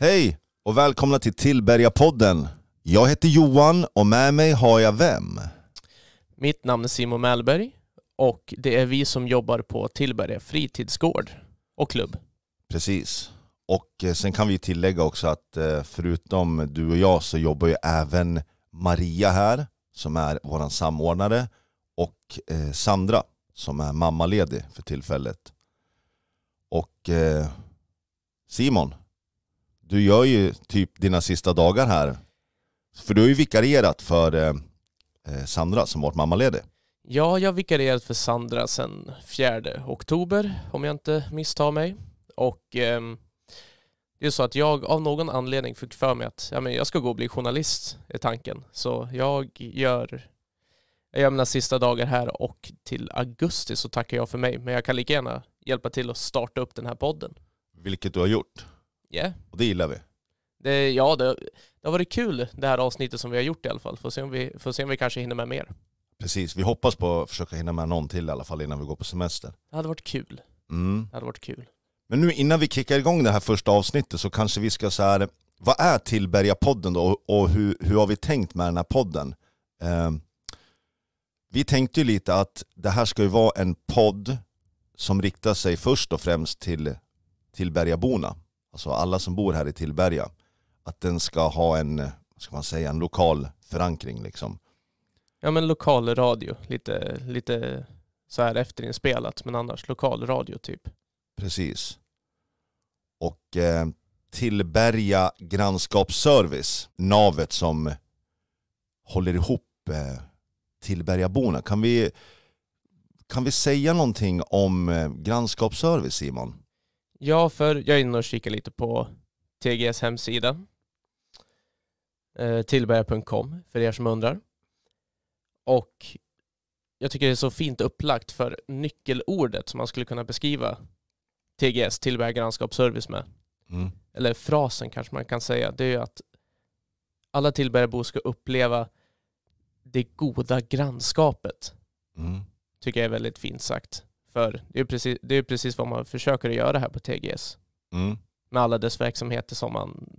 Hej och välkomna till Tillberga-podden. Jag heter Johan och med mig har jag vem? Mitt namn är Simon Mellberg och det är vi som jobbar på Tillberga fritidsgård och klubb. Precis. Och eh, sen kan vi tillägga också att eh, förutom du och jag så jobbar ju även Maria här som är vår samordnare och eh, Sandra som är mammaledig för tillfället. Och eh, Simon, du gör ju typ dina sista dagar här. För du har ju vikarierat för eh, eh Sandra som varit mammaledig. Ja, jag har vikarierat för Sandra sedan 4 oktober om jag inte misstar mig. Och ehm, det är så att jag av någon anledning fick för mig att ja, men jag ska gå och bli journalist, är tanken. Så jag gör, jag gör mina sista dagar här och till augusti så tackar jag för mig. Men jag kan lika gärna hjälpa till att starta upp den här podden. Vilket du har gjort. Ja. Yeah. Och det gillar vi. Det, ja, det, det har varit kul det här avsnittet som vi har gjort i alla fall. Får se om vi, får se om vi kanske hinner med mer. Precis, vi hoppas på att försöka hinna med någon till i alla fall innan vi går på semester. Det hade varit kul. Mm. Det hade varit kul. Men nu innan vi kickar igång det här första avsnittet så kanske vi ska så här, vad är Tillberga-podden då och hur, hur har vi tänkt med den här podden? Eh, vi tänkte ju lite att det här ska ju vara en podd som riktar sig först och främst till Tillbergaborna, alltså alla som bor här i Tillberga. Att den ska ha en, vad ska man säga, en lokal förankring liksom. Ja men lokal radio, lite, lite så här efterinspelat men annars lokal radio typ. Precis. Och eh, Tillberga grannskapsservice, navet som håller ihop eh, Tillbergaborna. Kan vi, kan vi säga någonting om eh, grannskapsservice Simon? Ja, för jag är inne och kikar lite på TGS hemsida. Eh, Tillberga.com för er som undrar. Och jag tycker det är så fint upplagt för nyckelordet som man skulle kunna beskriva TGS, tillväg, med. Mm. Eller frasen kanske man kan säga, det är ju att alla Tillbergabor ska uppleva det goda grannskapet. Mm. Tycker jag är väldigt fint sagt. För det är precis, det är precis vad man försöker att göra här på TGS. Mm. Med alla dess verksamheter som man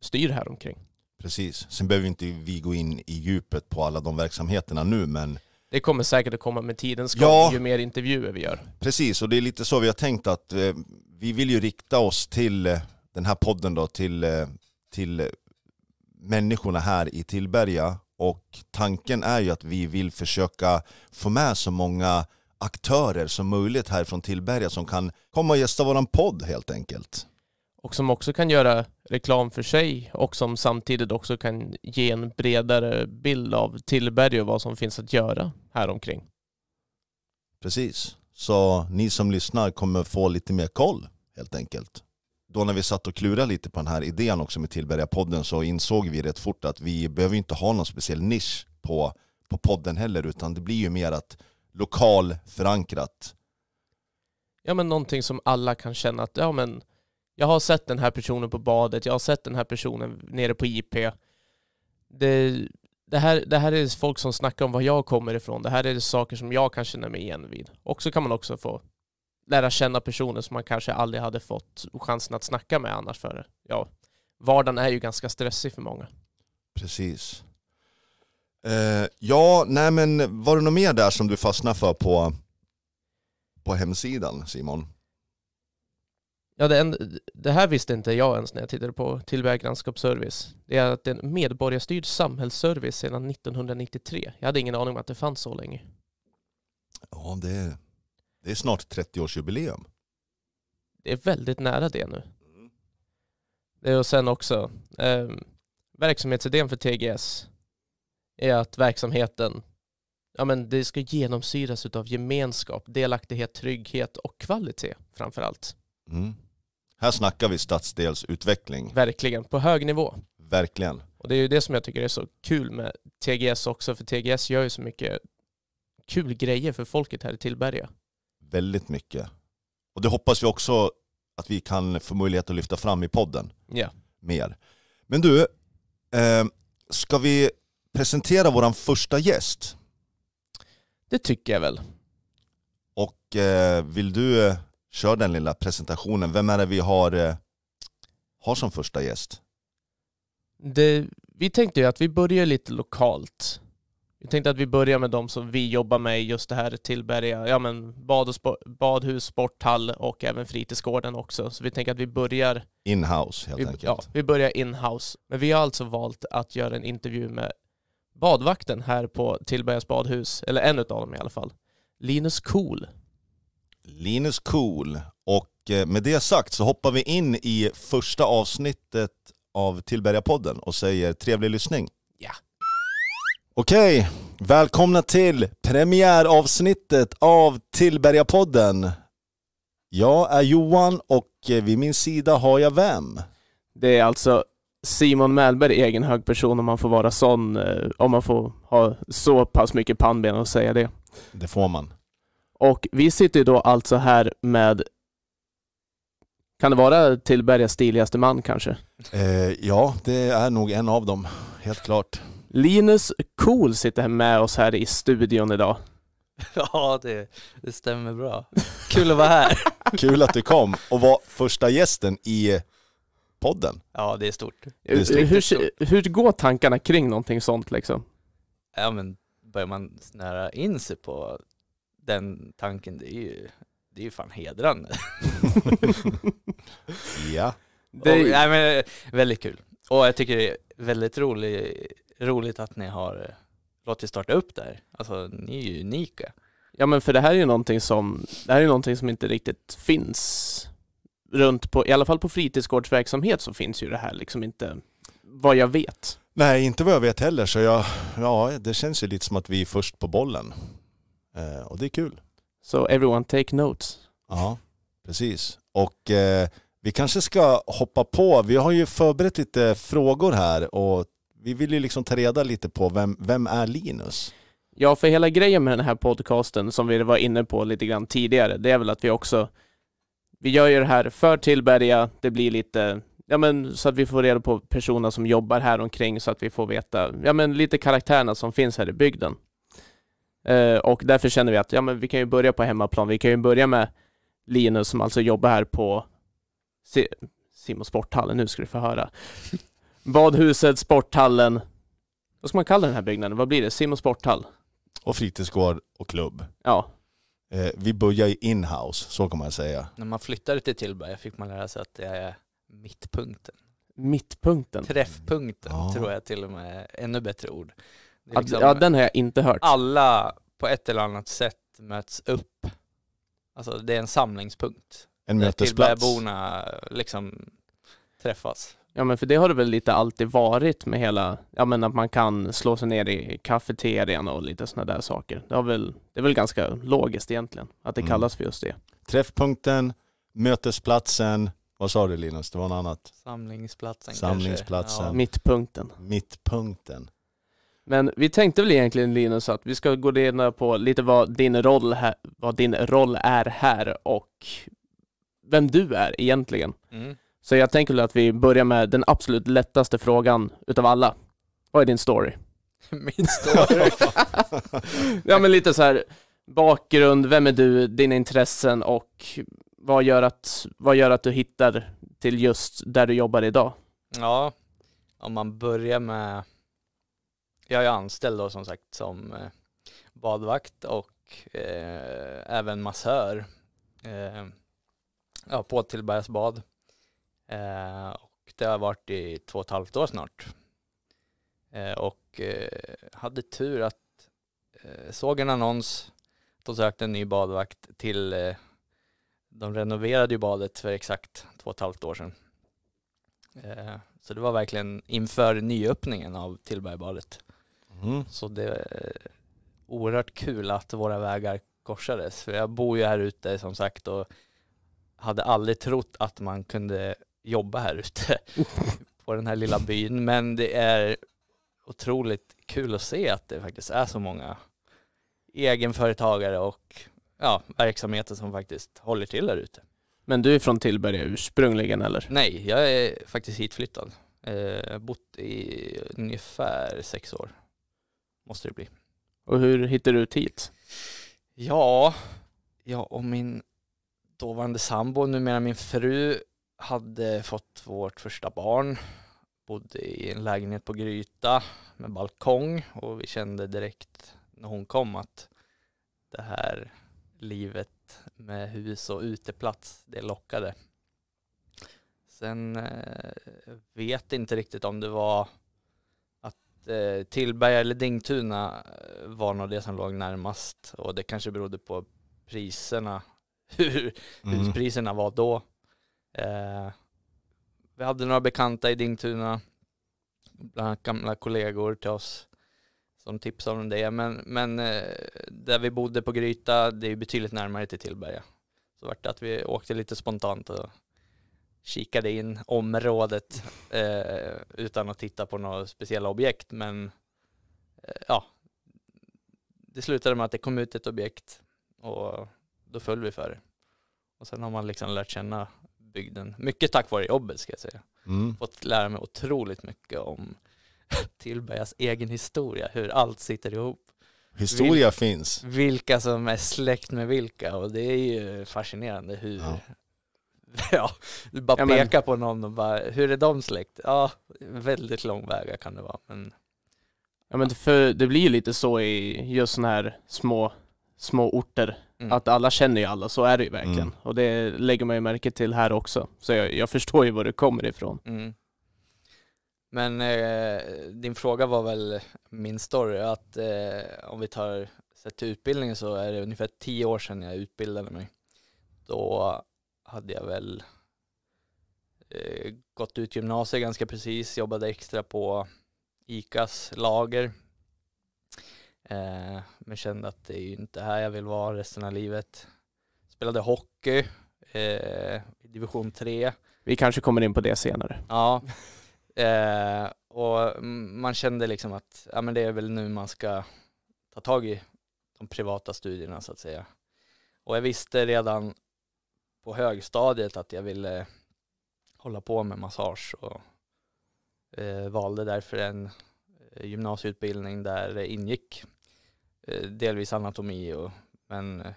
styr här omkring. Precis. Sen behöver inte vi gå in i djupet på alla de verksamheterna nu, men det kommer säkert att komma med tidens gång ja, ju mer intervjuer vi gör. Precis, och det är lite så vi har tänkt att eh, vi vill ju rikta oss till eh, den här podden då, till, eh, till eh, människorna här i Tillberga. Och tanken är ju att vi vill försöka få med så många aktörer som möjligt härifrån Tillberga som kan komma och gästa våran podd helt enkelt och som också kan göra reklam för sig och som samtidigt också kan ge en bredare bild av Tillberg och vad som finns att göra här omkring. Precis, så ni som lyssnar kommer få lite mer koll helt enkelt. Då när vi satt och klurade lite på den här idén också med Tillberga-podden så insåg vi rätt fort att vi behöver inte ha någon speciell nisch på, på podden heller utan det blir ju mer att lokal förankrat. Ja men någonting som alla kan känna att ja men jag har sett den här personen på badet, jag har sett den här personen nere på IP. Det, det, här, det här är folk som snackar om var jag kommer ifrån. Det här är saker som jag kan känna mig igen vid. Och så kan man också få lära känna personer som man kanske aldrig hade fått chansen att snacka med annars. För ja, vardagen är ju ganska stressig för många. Precis. Eh, ja, nej men var det något mer där som du fastnade för på, på hemsidan Simon? Ja, det, en, det, här visste inte jag ens när jag tittade på Tillberga grannskapsservice. Det är att det är en medborgarstyrd samhällsservice sedan 1993. Jag hade ingen aning om att det fanns så länge. Ja, det är, det är snart 30-årsjubileum. Det är väldigt nära det nu. Mm. Det och sen också, eh, verksamhetsidén för TGS är att verksamheten ja, men det ska genomsyras av gemenskap, delaktighet, trygghet och kvalitet framför allt. Mm. Här snackar vi stadsdelsutveckling. Verkligen, på hög nivå. Verkligen. Och det är ju det som jag tycker är så kul med TGS också, för TGS gör ju så mycket kul grejer för folket här i Tillberga. Väldigt mycket. Och det hoppas vi också att vi kan få möjlighet att lyfta fram i podden. Ja. Mer. Men du, eh, ska vi presentera vår första gäst? Det tycker jag väl. Och eh, vill du eh, Kör den lilla presentationen. Vem är det vi har, eh, har som första gäst? Det, vi tänkte ju att vi börjar lite lokalt. Vi tänkte att vi börjar med de som vi jobbar med just det här Tillberga, ja men bad och sport, badhus, sporthall och även fritidsgården också. Så vi tänker att vi börjar... In-house helt vi, enkelt. Ja, vi börjar in-house. Men vi har alltså valt att göra en intervju med badvakten här på Tillbergas badhus, eller en av dem i alla fall. Linus Kohl. Cool. Linus Cool. Och eh, med det sagt så hoppar vi in i första avsnittet av Tillbergapodden och säger trevlig lyssning. Ja. Okej, välkomna till premiäravsnittet av Tillbergapodden! Jag är Johan och eh, vid min sida har jag vem? Det är alltså Simon Mellberg, egen hög person om man får vara sån, eh, om man får ha så pass mycket pannben att säga det. Det får man. Och vi sitter ju då alltså här med kan det vara Tillbergas stiligaste man kanske? Eh, ja, det är nog en av dem, helt klart. Linus Cool sitter med oss här i studion idag. Ja, det, det stämmer bra. Kul att vara här. Kul att du kom och var första gästen i podden. Ja, det är stort. Det är stort. Hur, stort. hur går tankarna kring någonting sånt liksom? Ja, men börjar man snära in sig på den tanken, det är ju, det är ju fan hedrande. ja. Det är... nej, men, väldigt kul. Och jag tycker det är väldigt rolig, roligt att ni har eh, låtit starta upp där. Alltså ni är ju unika. Ja men för det här är ju någonting som, det här är någonting som inte riktigt finns runt på, i alla fall på fritidsgårdsverksamhet så finns ju det här liksom inte vad jag vet. Nej, inte vad jag vet heller så jag, ja det känns ju lite som att vi är först på bollen. Eh, och det är kul. So everyone take notes. Ja, precis. Och eh, vi kanske ska hoppa på, vi har ju förberett lite frågor här och vi vill ju liksom ta reda lite på vem, vem är Linus? Ja, för hela grejen med den här podcasten som vi var inne på lite grann tidigare, det är väl att vi också, vi gör ju det här för Tillberga, det blir lite, ja men så att vi får reda på personer som jobbar här omkring så att vi får veta, ja men lite karaktärerna som finns här i bygden. Eh, och därför känner vi att ja, men vi kan ju börja på hemmaplan. Vi kan ju börja med Linus som alltså jobbar här på si Sim och Sporthallen. Nu ska du få höra. Badhuset, Sporthallen. Vad ska man kalla den här byggnaden? Vad blir det? Sim och Sporthall? Och fritidsgård och klubb. Ja. Eh, vi börjar ju inhouse, så kan man säga. När man flyttade till Tillberga fick man lära sig att det är mittpunkten. Mittpunkten? Träffpunkten ja. tror jag till och med, är ännu bättre ord. Liksom, ja, den har jag inte hört. Alla på ett eller annat sätt möts upp. Alltså det är en samlingspunkt. En mötesplats. Där borna liksom träffas. Ja men för det har det väl lite alltid varit med hela, ja men att man kan slå sig ner i kafeterian och lite sådana där saker. Det, har väl, det är väl ganska logiskt egentligen att det mm. kallas för just det. Träffpunkten, mötesplatsen, vad sa du Linus? Det var något annat? Samlingsplatsen. Samlingsplatsen. Ja. Mittpunkten. Mittpunkten. Men vi tänkte väl egentligen Linus att vi ska gå in på lite vad din roll, här, vad din roll är här och vem du är egentligen. Mm. Så jag tänker väl att vi börjar med den absolut lättaste frågan utav alla. Vad är din story? Min story? ja men lite så här bakgrund, vem är du, dina intressen och vad gör att, vad gör att du hittar till just där du jobbar idag? Ja, om man börjar med jag är anställd då som sagt som eh, badvakt och eh, även massör eh, ja, på Tillbergas bad. Eh, och det har varit i två och ett halvt år snart. Eh, och eh, hade tur att såg en annons då sökte en ny badvakt till de renoverade ju badet för exakt två och ett halvt år sedan. Så det var verkligen inför nyöppningen av Tillbergabadet. Mm. Så det är oerhört kul att våra vägar korsades. För jag bor ju här ute som sagt och hade aldrig trott att man kunde jobba här ute på den här lilla byn. Men det är otroligt kul att se att det faktiskt är så många egenföretagare och ja, verksamheter som faktiskt håller till här ute. Men du är från Tillberga ursprungligen eller? Nej, jag är faktiskt hitflyttad. Eh, jag har bott i ungefär sex år måste det bli. Och hur hittade du ut hit? Ja, jag och min dåvarande sambo, numera min fru, hade fått vårt första barn. Bodde i en lägenhet på Gryta med balkong och vi kände direkt när hon kom att det här livet med hus och uteplats, det lockade. Sen eh, vet inte riktigt om det var eh, Tillberga eller Dingtuna eh, var nog det som låg närmast och det kanske berodde på priserna, hur mm. huspriserna var då. Eh, vi hade några bekanta i Dingtuna, bland annat gamla kollegor till oss som tipsade om det. Men, men eh, där vi bodde på Gryta, det är betydligt närmare till Tillberga. Så vart det att vi åkte lite spontant och kikade in området eh, utan att titta på några speciella objekt. Men eh, ja, det slutade med att det kom ut ett objekt och då föll vi för det. Och sen har man liksom lärt känna bygden, mycket tack vare jobbet ska jag säga. Mm. Fått lära mig otroligt mycket om Tillbergas egen historia, hur allt sitter ihop. Historia Vil finns. Vilka som är släkt med vilka och det är ju fascinerande hur ja ja, du bara ja, pekar på någon och bara, hur är de släkt? Ja, väldigt långväga kan det vara. Men... Ja men för det blir ju lite så i just sådana här små, små orter, mm. att alla känner ju alla, så är det ju verkligen. Mm. Och det lägger man ju märke till här också. Så jag, jag förstår ju var det kommer ifrån. Mm. Men eh, din fråga var väl min story, att eh, om vi tar sett till utbildningen så är det ungefär tio år sedan jag utbildade mig. Då hade jag väl eh, gått ut gymnasiet ganska precis, jobbade extra på ICAs lager. Eh, men kände att det är ju inte här jag vill vara resten av livet. Spelade hockey eh, i division 3. Vi kanske kommer in på det senare. Ja. Eh, och man kände liksom att ja, men det är väl nu man ska ta tag i de privata studierna så att säga. Och jag visste redan på högstadiet att jag ville eh, hålla på med massage och eh, valde därför en eh, gymnasieutbildning där det ingick eh, delvis anatomi och, men eh,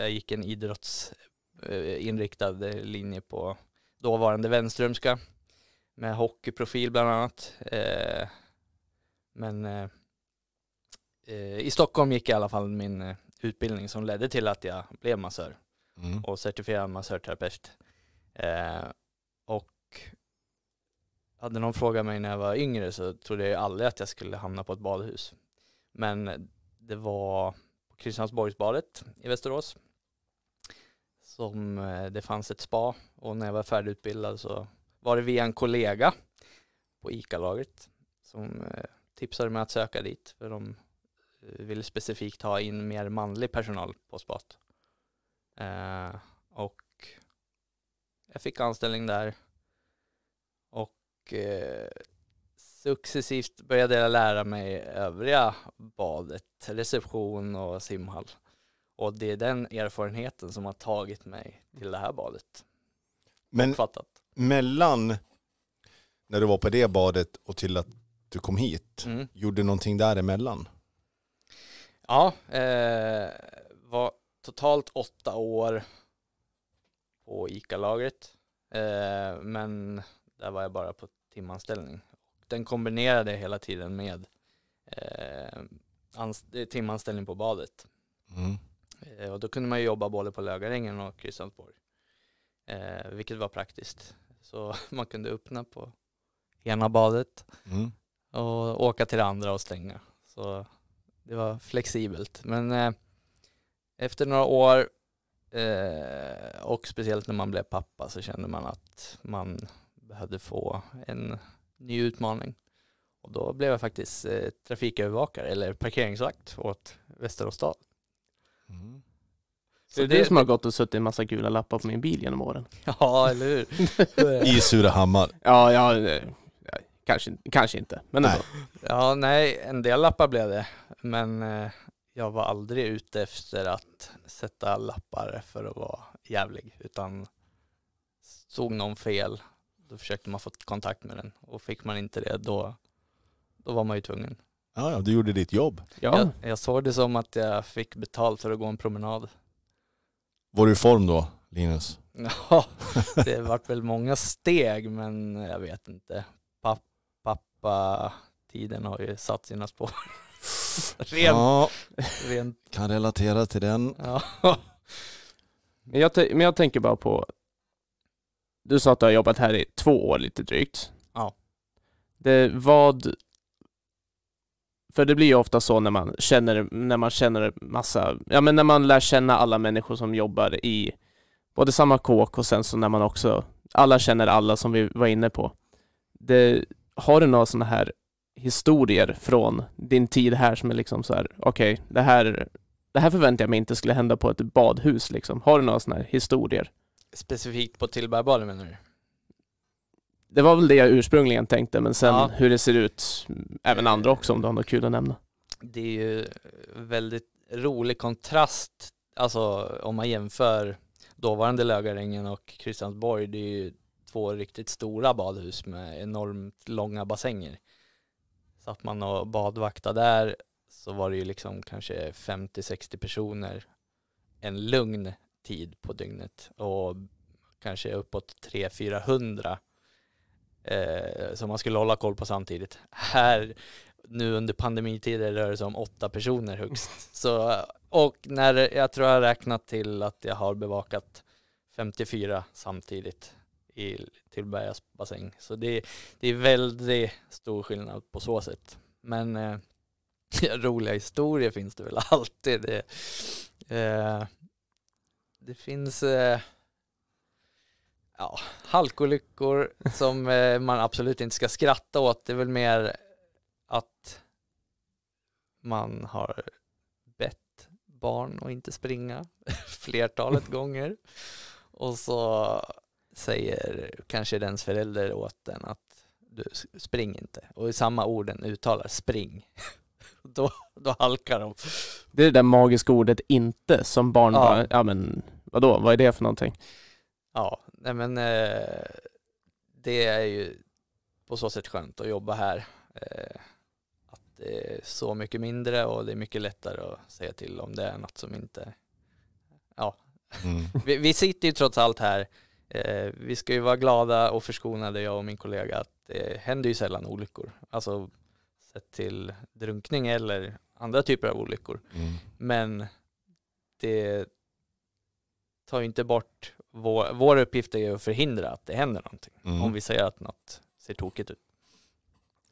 jag gick en idrottsinriktad eh, linje på dåvarande Vänströmska med hockeyprofil bland annat. men i Stockholm gick jag i alla fall min utbildning som ledde till att jag blev massör mm. och certifierad massörterapeut. Eh, och hade någon frågat mig när jag var yngre så trodde jag aldrig att jag skulle hamna på ett badhus. Men det var på Kristiansborgsbadet i Västerås som eh, det fanns ett spa och när jag var färdigutbildad så var det via en kollega på ICA-lagret som eh, tipsade mig att söka dit för de eh, ville specifikt ha in mer manlig personal på spat. Eh, och jag fick anställning där och eh, successivt började jag lära mig övriga badet, reception och simhall. Och det är den erfarenheten som har tagit mig till det här badet. Men Uppfattat. mellan när du var på det badet och till att du kom hit, mm. gjorde du någonting däremellan? Ja, eh, var totalt åtta år på ICA-lagret. Eh, men där var jag bara på timanställning. Den kombinerade jag hela tiden med eh, timanställning på badet. Mm. Eh, och då kunde man jobba både på Lögarängen och Kristiansborg. Eh, vilket var praktiskt. Så man kunde öppna på ena badet mm. och åka till det andra och stänga. Så det var flexibelt. Men eh, efter några år eh, och speciellt när man blev pappa så kände man att man behövde få en ny utmaning. Och då blev jag faktiskt eh, trafikövervakare eller parkeringsvakt åt Västerås stad. Mm. Så det, är det som har gått och suttit en massa gula lappar på min bil genom åren. Ja, eller hur? I Surahammar. Ja, eh, ja, kanske, kanske inte, men Nej. Ja, nej, en del lappar blev det, men eh, jag var aldrig ute efter att sätta lappar för att vara jävlig, utan såg någon fel, då försökte man få kontakt med den. Och fick man inte det, då, då var man ju tvungen. Ja, ja, du gjorde ditt jobb. Ja. Jag, jag såg det som att jag fick betalt för att gå en promenad. Var du i form då, Linus? Ja, det vart väl många steg, men jag vet inte. Pappa-tiden har ju satt sina spår. ren, ja, ren. kan relatera till den. Ja. Men, jag men jag tänker bara på, du sa att du har jobbat här i två år lite drygt. Ja. Det, vad, för det blir ju ofta så när man känner, när man känner massa, ja men när man lär känna alla människor som jobbar i både samma kåk och sen så när man också, alla känner alla som vi var inne på. Det, har du några sådana här historier från din tid här som är liksom så här, okej, okay, det, här, det här förväntar jag mig inte skulle hända på ett badhus liksom. Har du några sådana här historier? Specifikt på Tillbergabaden menar du? Det var väl det jag ursprungligen tänkte, men sen ja. hur det ser ut, mm, även andra också om du har något kul att nämna. Det är ju väldigt rolig kontrast, alltså om man jämför dåvarande Lögarängen och Kristiansborg, det är ju två riktigt stora badhus med enormt långa bassänger. Satt man och badvaktade där så var det ju liksom kanske 50-60 personer en lugn tid på dygnet och kanske uppåt 300-400 eh, som man skulle hålla koll på samtidigt. Här nu under pandemitider rör det sig om åtta personer högst. Så, och när, jag tror jag har räknat till att jag har bevakat 54 samtidigt i Tillbergas bassäng. Så det, det är väldigt stor skillnad på så sätt. Men eh, roliga historier finns det väl alltid. Det, eh, det finns eh, ja, halkolyckor som eh, man absolut inte ska skratta åt. Det är väl mer att man har bett barn att inte springa flertalet gånger. Och så säger kanske dens förälder åt den att du spring inte. Och i samma ord den uttalar spring. då, då halkar de. Det är det där magiska ordet inte som barn ja. bara, ja men vadå, vad är det för någonting? Ja, nej men eh, det är ju på så sätt skönt att jobba här. Eh, att det är så mycket mindre och det är mycket lättare att säga till om det är något som inte, ja. Mm. vi, vi sitter ju trots allt här Eh, vi ska ju vara glada och förskonade, jag och min kollega, att det händer ju sällan olyckor. Alltså sett till drunkning eller andra typer av olyckor. Mm. Men det tar ju inte bort, vår, vår uppgift är ju att förhindra att det händer någonting. Mm. Om vi säger att något ser tokigt ut.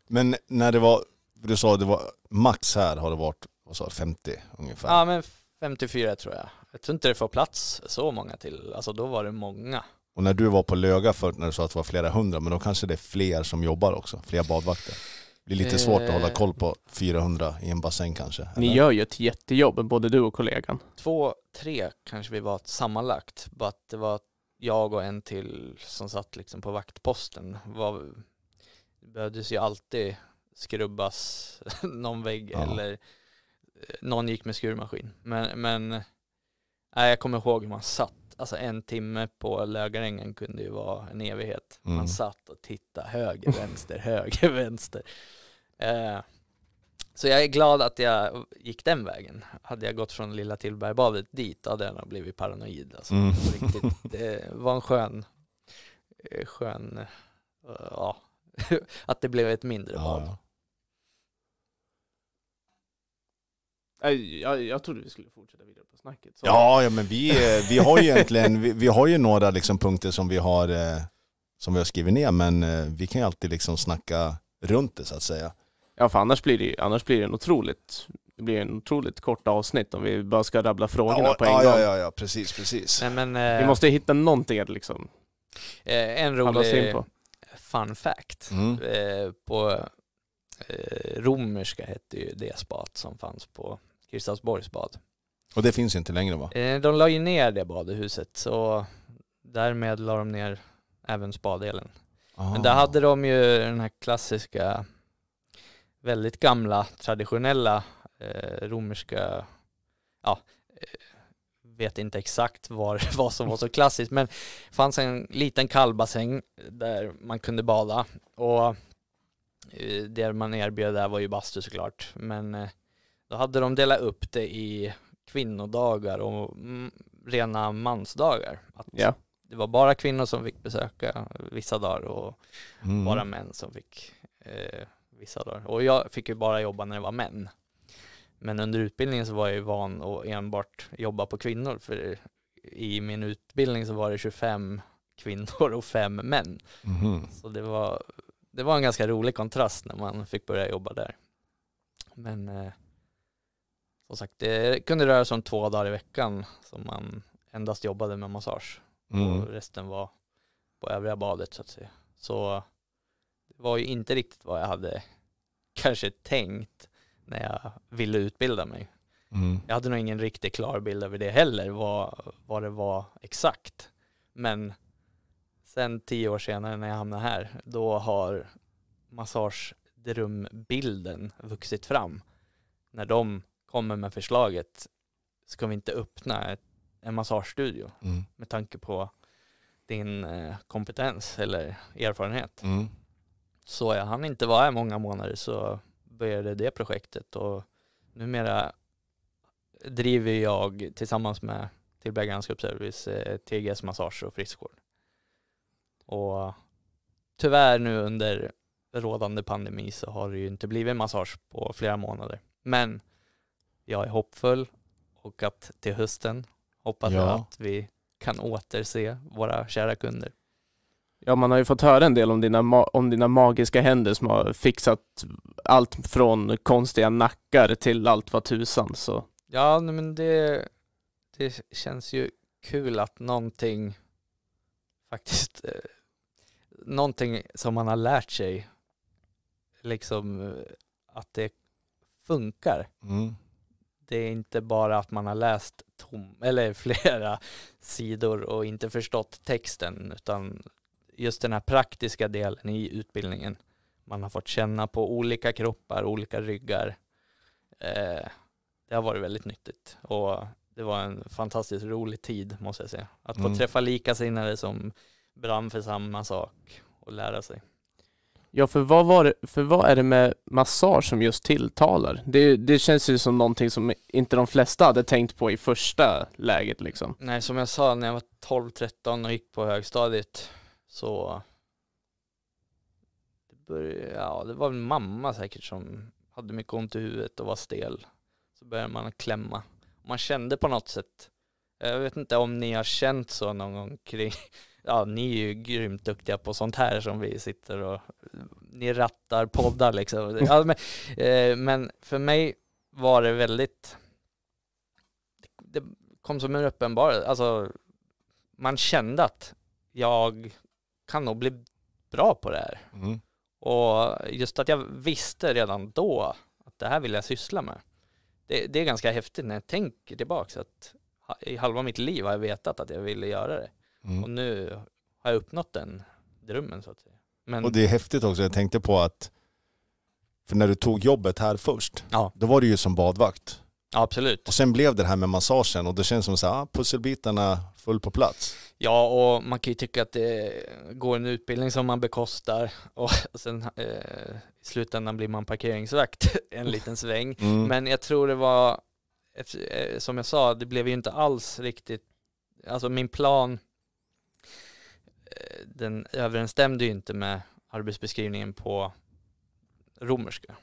Men när det var, du sa det var max här har det varit, vad sa 50 ungefär? Ja men 54 tror jag. Jag tror inte det får plats så många till. Alltså då var det många. Och när du var på Löga förut när du sa att det var flera hundra, men då kanske det är fler som jobbar också, fler badvakter. Det blir lite svårt att hålla eh. koll på 400 i en bassäng kanske. Eller? Ni gör ju ett jättejobb, både du och kollegan. Två, tre kanske vi var sammanlagt, bara att det var jag och en till som satt liksom på vaktposten. Var, det behövdes ju alltid skrubbas någon vägg ja. eller eh, någon gick med skurmaskin. Men, men nej, jag kommer ihåg hur man satt alltså en timme på Lögarängen kunde ju vara en evighet. Mm. Man satt och tittade höger, vänster, höger, vänster. Eh, så jag är glad att jag gick den vägen. Hade jag gått från Lilla Tillbergbadet dit hade jag nog blivit paranoid. Alltså. Mm. Riktigt, det var en skön, eh, skön eh, ja, att det blev ett mindre bad. Ja. Jag, jag trodde vi skulle fortsätta vidare på snacket. Så. Ja, ja, men vi, eh, vi har ju egentligen vi, vi har ju några liksom punkter som vi, har, eh, som vi har skrivit ner, men eh, vi kan ju alltid liksom snacka runt det så att säga. Ja, för annars blir det, ju annars blir det en otroligt det blir en otroligt kort avsnitt om vi bara ska rabbla frågorna ja, på en ja, gång. Ja, ja, ja, precis, precis. Nej, men, vi måste hitta någonting att liksom eh, En rolig fun fact. Mm. Eh, på eh, romerska hette ju det spat som fanns på Kristiansborgs bad. Och det finns inte längre va? Eh, de la ju ner det badhuset så därmed la de ner även spadelen. Aha. Men där ah. hade de ju den här klassiska, väldigt gamla, traditionella eh, romerska, ja, eh, vet inte exakt var, vad som var så klassiskt, men det fanns en liten kallbassäng där man kunde bada och eh, det man erbjöd där var ju bastu såklart, men då hade de delat upp det i kvinnodagar och mm, rena mansdagar. Att ja. Det var bara kvinnor som fick besöka vissa dagar och mm. bara män som fick eh, vissa dagar. Och jag fick ju bara jobba när det var män. Men under utbildningen så var jag ju van att enbart jobba på kvinnor för i min utbildning så var det 25 kvinnor och fem män. Mm. Så det var, det var en ganska rolig kontrast när man fick börja jobba där. Men eh, som sagt, det kunde röra sig om två dagar i veckan som man endast jobbade med massage. Mm. Och resten var på övriga badet så att säga. Så det var ju inte riktigt vad jag hade kanske tänkt när jag ville utbilda mig. Mm. Jag hade nog ingen riktigt klar bild över det heller, vad, vad det var exakt. Men sen tio år senare när jag hamnade här, då har massagedrömbilden vuxit fram. När de kommer med förslaget, ska vi inte öppna ett, en massagestudio mm. med tanke på din eh, kompetens eller erfarenhet? Mm. Så jag hann inte vara här många månader så började det projektet och numera driver jag tillsammans med Tillbergarens gruppservice eh, TGS massage och friskvård. Och tyvärr nu under rådande pandemi så har det ju inte blivit massage på flera månader. Men jag är hoppfull och att till hösten hoppas jag att vi kan återse våra kära kunder. Ja, man har ju fått höra en del om dina, om dina magiska händer som har fixat allt från konstiga nackar till allt vad tusan. Så. Ja, men det, det känns ju kul att någonting faktiskt, eh, någonting som man har lärt sig, liksom eh, att det funkar. Mm det är inte bara att man har läst tom, eller flera sidor och inte förstått texten utan just den här praktiska delen i utbildningen. Man har fått känna på olika kroppar, olika ryggar. Eh, det har varit väldigt nyttigt och det var en fantastiskt rolig tid måste jag säga. Att få mm. träffa likasinnade som brann för samma sak och lära sig. Ja, för vad, var det, för vad är det med massage som just tilltalar? Det, det känns ju som någonting som inte de flesta hade tänkt på i första läget liksom. Nej, som jag sa, när jag var 12-13 och gick på högstadiet så det, började, ja, det var väl mamma säkert som hade mycket ont i huvudet och var stel. Så började man klämma. Man kände på något sätt, jag vet inte om ni har känt så någon gång kring ja, ni är ju grymt duktiga på sånt här som vi sitter och, ni rattar poddar liksom. Ja, men, eh, men, för mig var det väldigt, det kom som en uppenbarelse, alltså man kände att jag kan nog bli bra på det här. Mm. Och just att jag visste redan då att det här vill jag syssla med. Det, det är ganska häftigt när jag tänker tillbaka att i halva mitt liv har jag vetat att jag ville göra det. Mm. Och nu har jag uppnått den drömmen så att säga. Men... Och det är häftigt också, jag tänkte på att, för när du tog jobbet här först, ja. då var du ju som badvakt. Ja, absolut. Och sen blev det här med massagen och det känns som att ah, pusselbitarna full på plats. Ja, och man kan ju tycka att det går en utbildning som man bekostar och sen eh, i slutändan blir man parkeringsvakt en liten sväng. Mm. Men jag tror det var, eh, som jag sa, det blev ju inte alls riktigt, alltså min plan Eh, den överensstämde ju inte med arbetsbeskrivningen på romerska.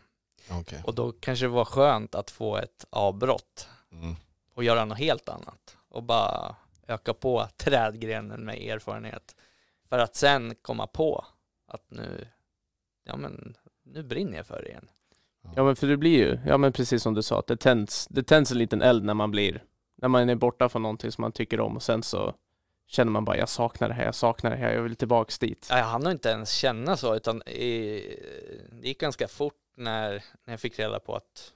Okay. Och då kanske det var skönt att få ett avbrott mm. och göra något helt annat och bara öka på trädgrenen med erfarenhet för att sen komma på att nu, ja men nu brinner jag för det igen. Ja men för det blir ju, ja men precis som du sa, det tänds, det tänds en liten eld när man blir, när man är borta från någonting som man tycker om och sen så känner man bara jag saknar det här, jag saknar det här, jag vill tillbaka dit. jag hann inte ens känna så, utan det gick ganska fort när, när jag fick reda på att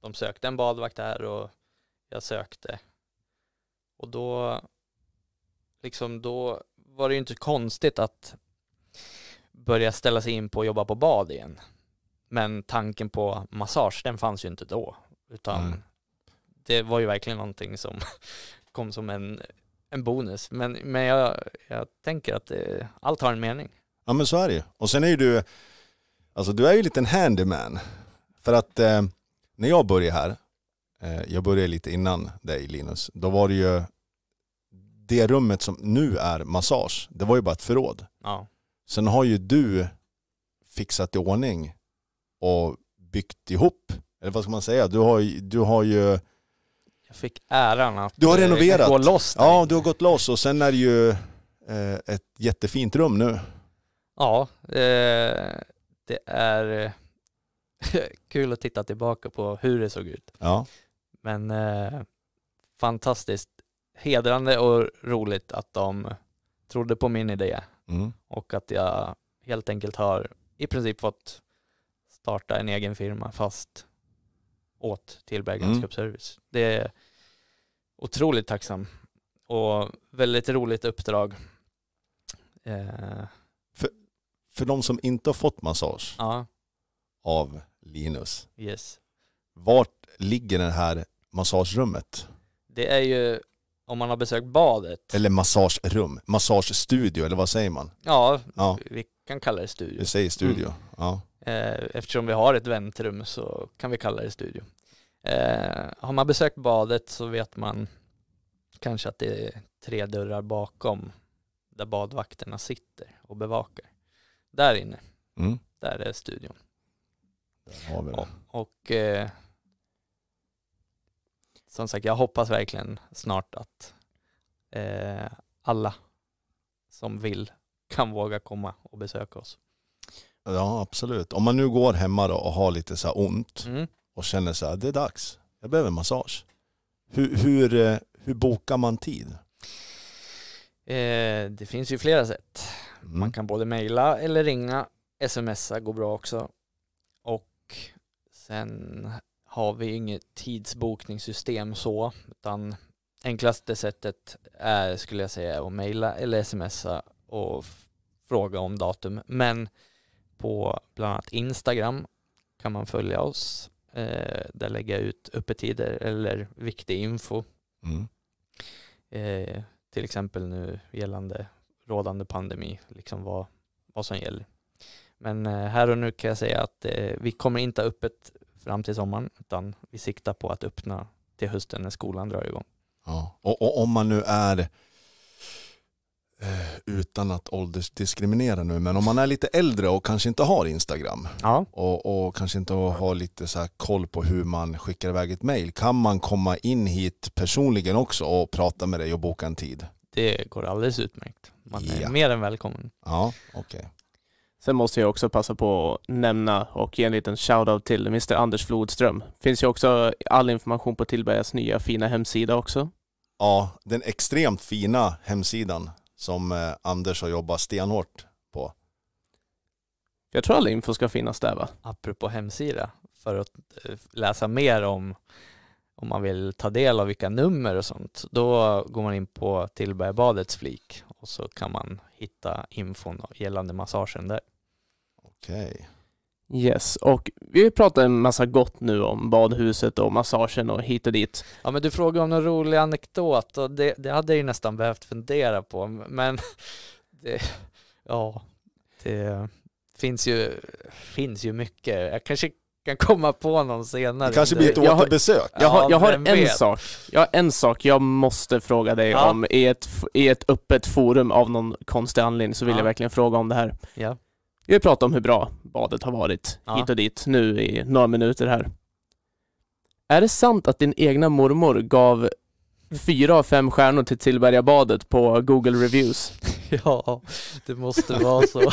de sökte en badvakt där och jag sökte. Och då, liksom då var det ju inte konstigt att börja ställa sig in på att jobba på bad igen. Men tanken på massage, den fanns ju inte då, utan mm. det var ju verkligen någonting som kom som en en bonus. Men, men jag, jag tänker att det, eh, allt har en mening. Ja men så är det ju. Och sen är ju du, alltså du är ju lite en handyman. För att eh, när jag började här, eh, jag började lite innan dig Linus, då var det ju det rummet som nu är massage, det var ju bara ett förråd. Ja. Sen har ju du fixat i ordning och byggt ihop, eller vad ska man säga, du har, du har ju jag fick äran att du har eh, renoverat. gå loss. Där. Ja, du har gått loss och sen är det ju eh, ett jättefint rum nu. Ja, eh, det är kul att titta tillbaka på hur det såg ut. Ja. Men fantastiskt hedrande och roligt att de trodde på min idé mm. och att jag helt enkelt har i princip fått starta en egen firma fast åt till Berglandskap mm. Service. Det är otroligt tacksam och väldigt roligt uppdrag. Eh. För, för de som inte har fått massage ja. av Linus, yes. vart ligger det här massagerummet? Det är ju om man har besökt badet. Eller massagerum, massagestudio eller vad säger man? Ja, ja. vi kan kalla det studio. Vi säger studio, mm. ja. Eh, eftersom vi har ett väntrum så kan vi kalla det studio. Eh, har man besökt badet så vet man kanske att det är tre dörrar bakom där badvakterna sitter och bevakar. Där inne, mm. där är studion. Där har vi det. Och, och eh, som sagt, jag hoppas verkligen snart att eh, alla som vill kan våga komma och besöka oss. Ja, absolut. Om man nu går hemma då och har lite så här ont Mm. och känner så här, det är dags, jag behöver massage. Hur, hur, eh, hur bokar man tid? Eh, det finns ju flera sätt. Mm. Man kan både mejla eller ringa. Smsa går bra också. Och sen har vi inget tidsbokningssystem så, utan enklaste sättet är, skulle jag säga, att mejla eller smsa och fråga om datum. Men på bland annat Instagram kan man följa oss. Eh, där lägger jag ut öppettider eller viktig info. Mm. Eh, till exempel nu gällande rådande pandemi, liksom vad, vad som gäller. Men eh, här och nu kan jag säga att eh, vi kommer inte ha öppet fram till sommaren, utan vi siktar på att öppna till hösten när skolan drar igång. Ja. Och, och om man nu är Eh, utan att åldersdiskriminera nu, men om man är lite äldre och kanske inte har Instagram ja. och, och, kanske inte har lite så koll på hur man skickar iväg ett mail, kan man komma in hit personligen också och prata med dig och boka en tid? Det går alldeles utmärkt. Man är ja. mer än välkommen. Ja, okej. Okay. Sen måste jag också passa på att nämna och ge en liten shout-out till Mr. Anders Flodström. Finns ju också all information på Tillbergas nya fina hemsida också. Ja, den extremt fina hemsidan som eh, Anders har jobbat stenhårt på. Jag tror all info ska finnas där va? Apropå hemsida, för att eh, läsa mer om om man vill ta del av vilka nummer och sånt, då går man in på Tillbergabadets flik och så kan man hitta infon gällande massagen där. Okej. Yes, och vi pratar en massa gott nu om badhuset och massagen och hit och dit. Ja, men du frågade om någon rolig anekdot och det, det hade jag ju nästan behövt fundera på, men det, ja, det finns ju, finns ju mycket. Jag kanske kan komma på någon senare. Det kanske blir ett återbesök. Jag har, jag har, jag har en sak. Jag har en sak jag måste fråga dig ja. om i ett, i ett öppet forum av någon konstig anledning så vill ja. jag verkligen fråga om det här. Ja. Vi har pratat om hur bra badet har varit ja. hit och dit nu i några minuter här. Är det sant att din egna mormor gav fyra av fem stjärnor till Tillberga badet på Google Reviews? Ja, det måste vara så.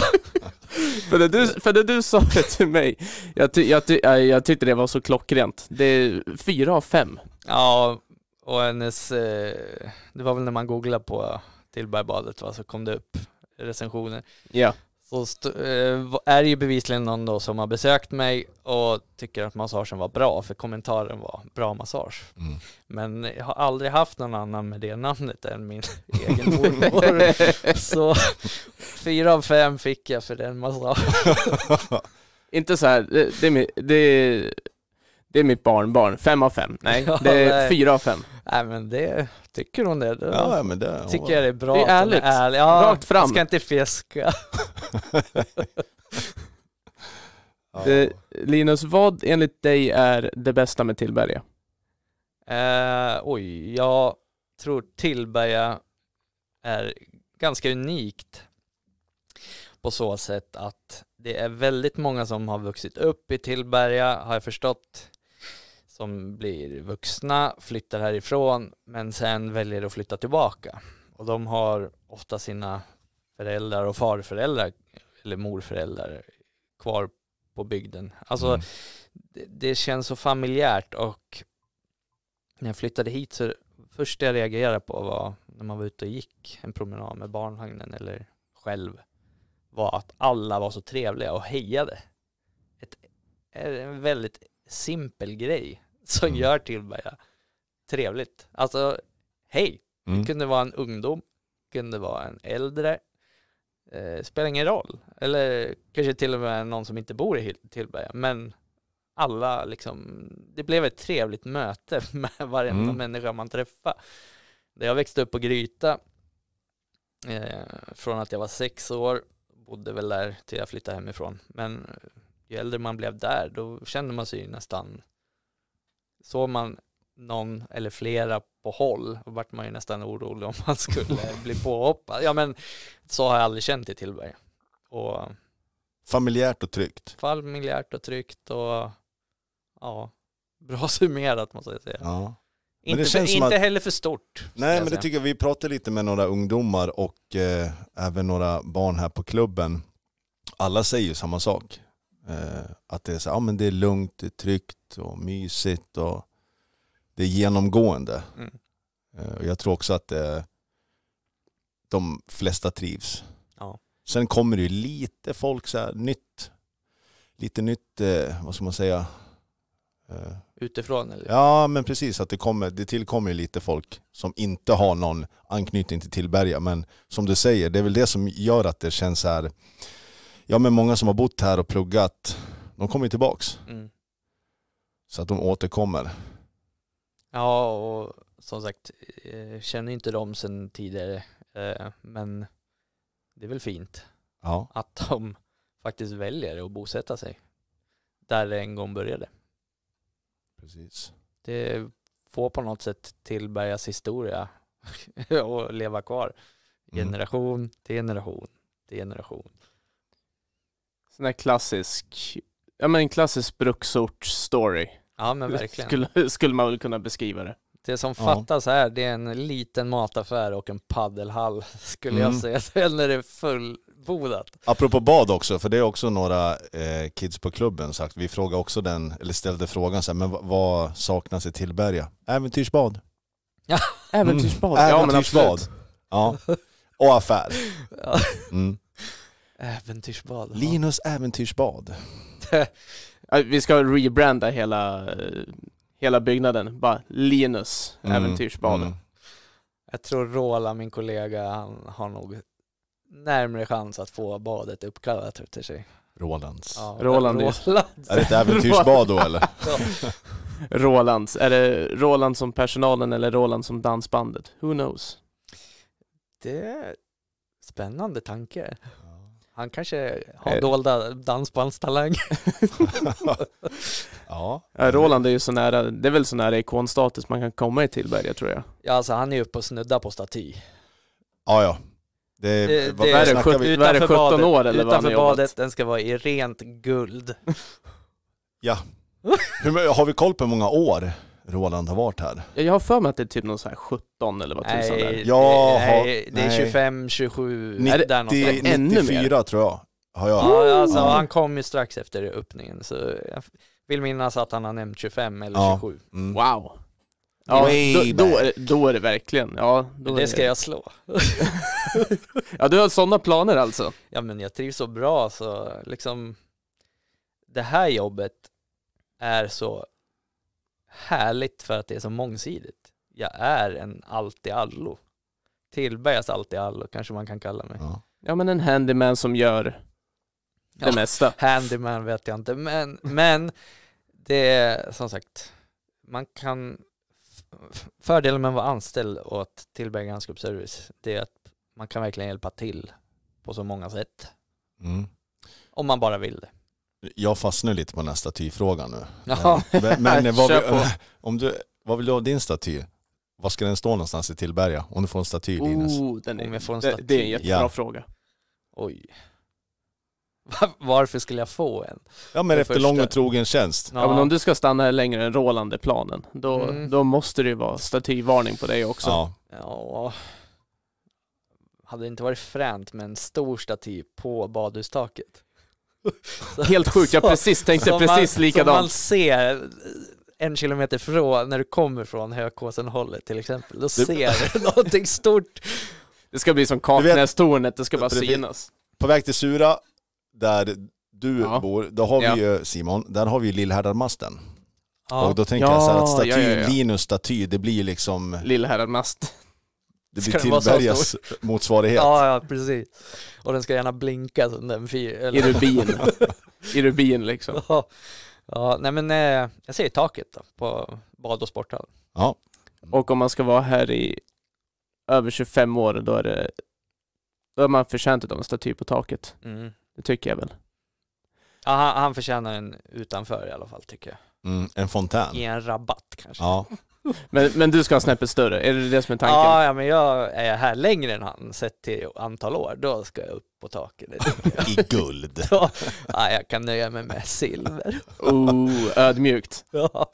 för, det du, för det du sa det till mig, jag, ty, jag, ty, jag tyckte det var så klockrent. Det är fyra av fem. Ja, och hennes, eh, det var väl när man googlade på Tillbergabadet va, så kom det upp recensioner. Ja så eh, är det ju bevisligen någon då som har besökt mig och tycker att massagen var bra, för kommentaren var bra massage. Mm. Men jag har aldrig haft någon annan med det namnet än min egen mormor. så fyra av fem fick jag för den massagen. Inte så här, det, det, det det är mitt barnbarn, fem av fem. Nej, det är ja, fyra av fem. Nej men det, tycker hon det? Då ja, men det tycker jag det är bra. Det är ärligt, är ärlig. ja, rakt fram. Jag ska inte fiska. ja. Linus, vad enligt dig är det bästa med Tillberga? Eh, oj, jag tror Tillberga är ganska unikt på så sätt att det är väldigt många som har vuxit upp i Tillberga, har jag förstått, som blir vuxna, flyttar härifrån men sen väljer att flytta tillbaka. Och de har ofta sina föräldrar och farföräldrar eller morföräldrar kvar på bygden. Alltså mm. det, det, känns så familjärt och när jag flyttade hit så först jag reagerade på var när man var ute och gick en promenad med barnvagnen eller själv var att alla var så trevliga och hejade. Ett, en väldigt simpel grej som mm. gör till mig. Trevligt. Alltså, hej. Mm. Det kunde vara en ungdom, kunde vara en äldre. Eh, spelar ingen roll. Eller kanske till och med någon som inte bor i Tillberga. Men alla liksom, det blev ett trevligt möte med varenda mm. människa man träffade. Där jag växte upp på Gryta eh, från att jag var sex år, bodde väl där till jag flyttade hemifrån. Men ju äldre man blev där, då kände man sig nästan såg man någon eller flera på håll då vart man ju nästan orolig om man skulle bli påhoppad. Ja men så har jag aldrig känt i Tillberg. Och, familjärt och tryggt. Familjärt och tryggt och ja, bra summerat måste jag säga. Ja. Men inte, för, inte att, heller för stort. Nej men det tycker jag, vi pratade lite med några ungdomar och eh, även några barn här på klubben. Alla säger ju samma sak. Eh, att det är, så, ja, men det är lugnt, det är tryggt och mysigt och det är genomgående. Mm. Eh, jag tror också att det, eh, de flesta trivs. Ja. Sen kommer det ju lite folk, så här, nytt, lite nytt, vad ska man säga? Utifrån eller? Ja men precis, att det, kommer, det tillkommer lite folk som inte har någon anknytning till Tillberga. Men som du säger, det är väl det som gör att det känns så här ja men många som har bott här och pluggat, de kommer ju tillbaks. Mm. Så att de återkommer. Ja, och som sagt, eh, känner inte dem sedan tidigare, eh, men det är väl fint ja. att de faktiskt väljer att bosätta sig där det en gång började. Precis. Det får på något sätt tillbergas historia och leva kvar mm. generation mm. till generation till generation. Sån här klassisk, ja men en klassisk bruksorts-story. Ja men verkligen. Skulle, skulle man väl kunna beskriva det. Det som fattas här det är en liten mataffär och en paddelhall skulle jag mm. säga. det är fullbordat. Apropå bad också, för det är också några eh, kids på klubben sagt. Vi frågade också den, eller ställde frågan så här, men vad saknas i Tillberga? Äventyrsbad. äventyrsbad. Mm. Äventyrsbad. Ja, men absolut. Ja. Och affär. Mm. Äventyrsbad. ja. Linus Äventyrsbad. Vi ska rebranda hela, eh, hela byggnaden, bara Linus Mm, Äventyrsbaden. mm. Jag tror Rola, min kollega, han har nog närmre chans att få badet uppkallat efter sig. Rolands. Ja, Roland, Roland. Är det ett äventyrsbad då eller? Rolands, är det Roland som personalen eller Roland som dansbandet? Who knows? Det är spännande tanke. Han kanske har eh. dolda dansbandstalanger. ja. Roland är ju så nära, det är väl så nära ikonstatus man kan komma i Tillberga tror jag. Ja alltså han är ju uppe och snuddar på staty. Ja ja. Det, det, vad, det är 17, vi? Utanför 17 badet, år eller Utanför badet, den ska vara i rent guld. ja. Hur, har vi koll på hur många år? Roland har varit här. Jag har för mig att det är typ någon så här 17 eller vad tusan det är. Ja, nej, det är nej. 25, 27, 90, där någonstans. 94 tror jag, har jag. Ja, alltså, ja. han kom ju strax efter öppningen så jag vill minnas att han har nämnt 25 eller ja. 27. Mm. Wow. Ja, då, då, är, då är det verkligen, ja. det ska det. jag slå. ja, du har sådana planer alltså? Ja, men jag trivs så bra så liksom det här jobbet är så härligt för att det är så mångsidigt. Jag är en allt-i-allo. Tillbergas allt-i-allo kanske man kan kalla mig. Ja. ja men en handyman som gör det ja, mesta. Handyman vet jag inte, men, men det är som sagt, man kan fördelen med att vara anställd åt Tillberga Grannskapsservice det är att man kan verkligen hjälpa till på så många sätt. Mm. Om man bara vill det. Jag fastnar lite på nästa här statyfrågan nu. Ja. Men, men eh, vad, vi, om du, vad vill du ha din staty? Var ska den stå någonstans i Tillberga? Om du får en staty oh, Linus? Den är, om jag får en staty. Det, det är en jättebra ja. fråga. Oj. Varför skulle jag få en? Ja men Den efter första... lång och trogen tjänst. Ja. ja. men om du ska stanna längre än rålande planen, då, mm. då måste det ju vara statyvarning på dig också. Ja. ja. Hade det inte varit fränt med en stor staty på badhustaket? Helt sjukt, jag precis tänkte som precis man, likadant. Som man ser eh, en kilometer från, när du kommer från Hökåsen-hållet till exempel, då ser du någonting stort. Det ska bli som Kaknästornet, det ska bara Precis. synas. På väg till Sura, där du ja. bor, då har vi ju Simon, där har vi ju Lillhärdadmasten. Ja. Och då tänker jag så här att staty, Linus staty, det blir liksom... Lillhärdadmast. Det blir Tillbergas motsvarighet. Ja, ja, precis. Och den ska gärna blinka som den fyr, I rubin. I rubin liksom. Ja, ja nej men eh, jag säger taket då, på bad och sporthall. Ja. Och om man ska vara här i över 25 år, då är det då är man förtjänt av en staty på taket. Mm. Det tycker jag väl. Ja, han, han förtjänar en utanför i alla fall tycker jag. Mm, en fontän. I en rabatt kanske. Ja. Men, men du ska ha snäppet större, är det det som är tanken? Ja, ja, men jag är här längre än han sett till antal år, då ska jag upp på taket. I guld. Då, ja, jag kan nöja mig med silver. Oh, ödmjukt. Ja.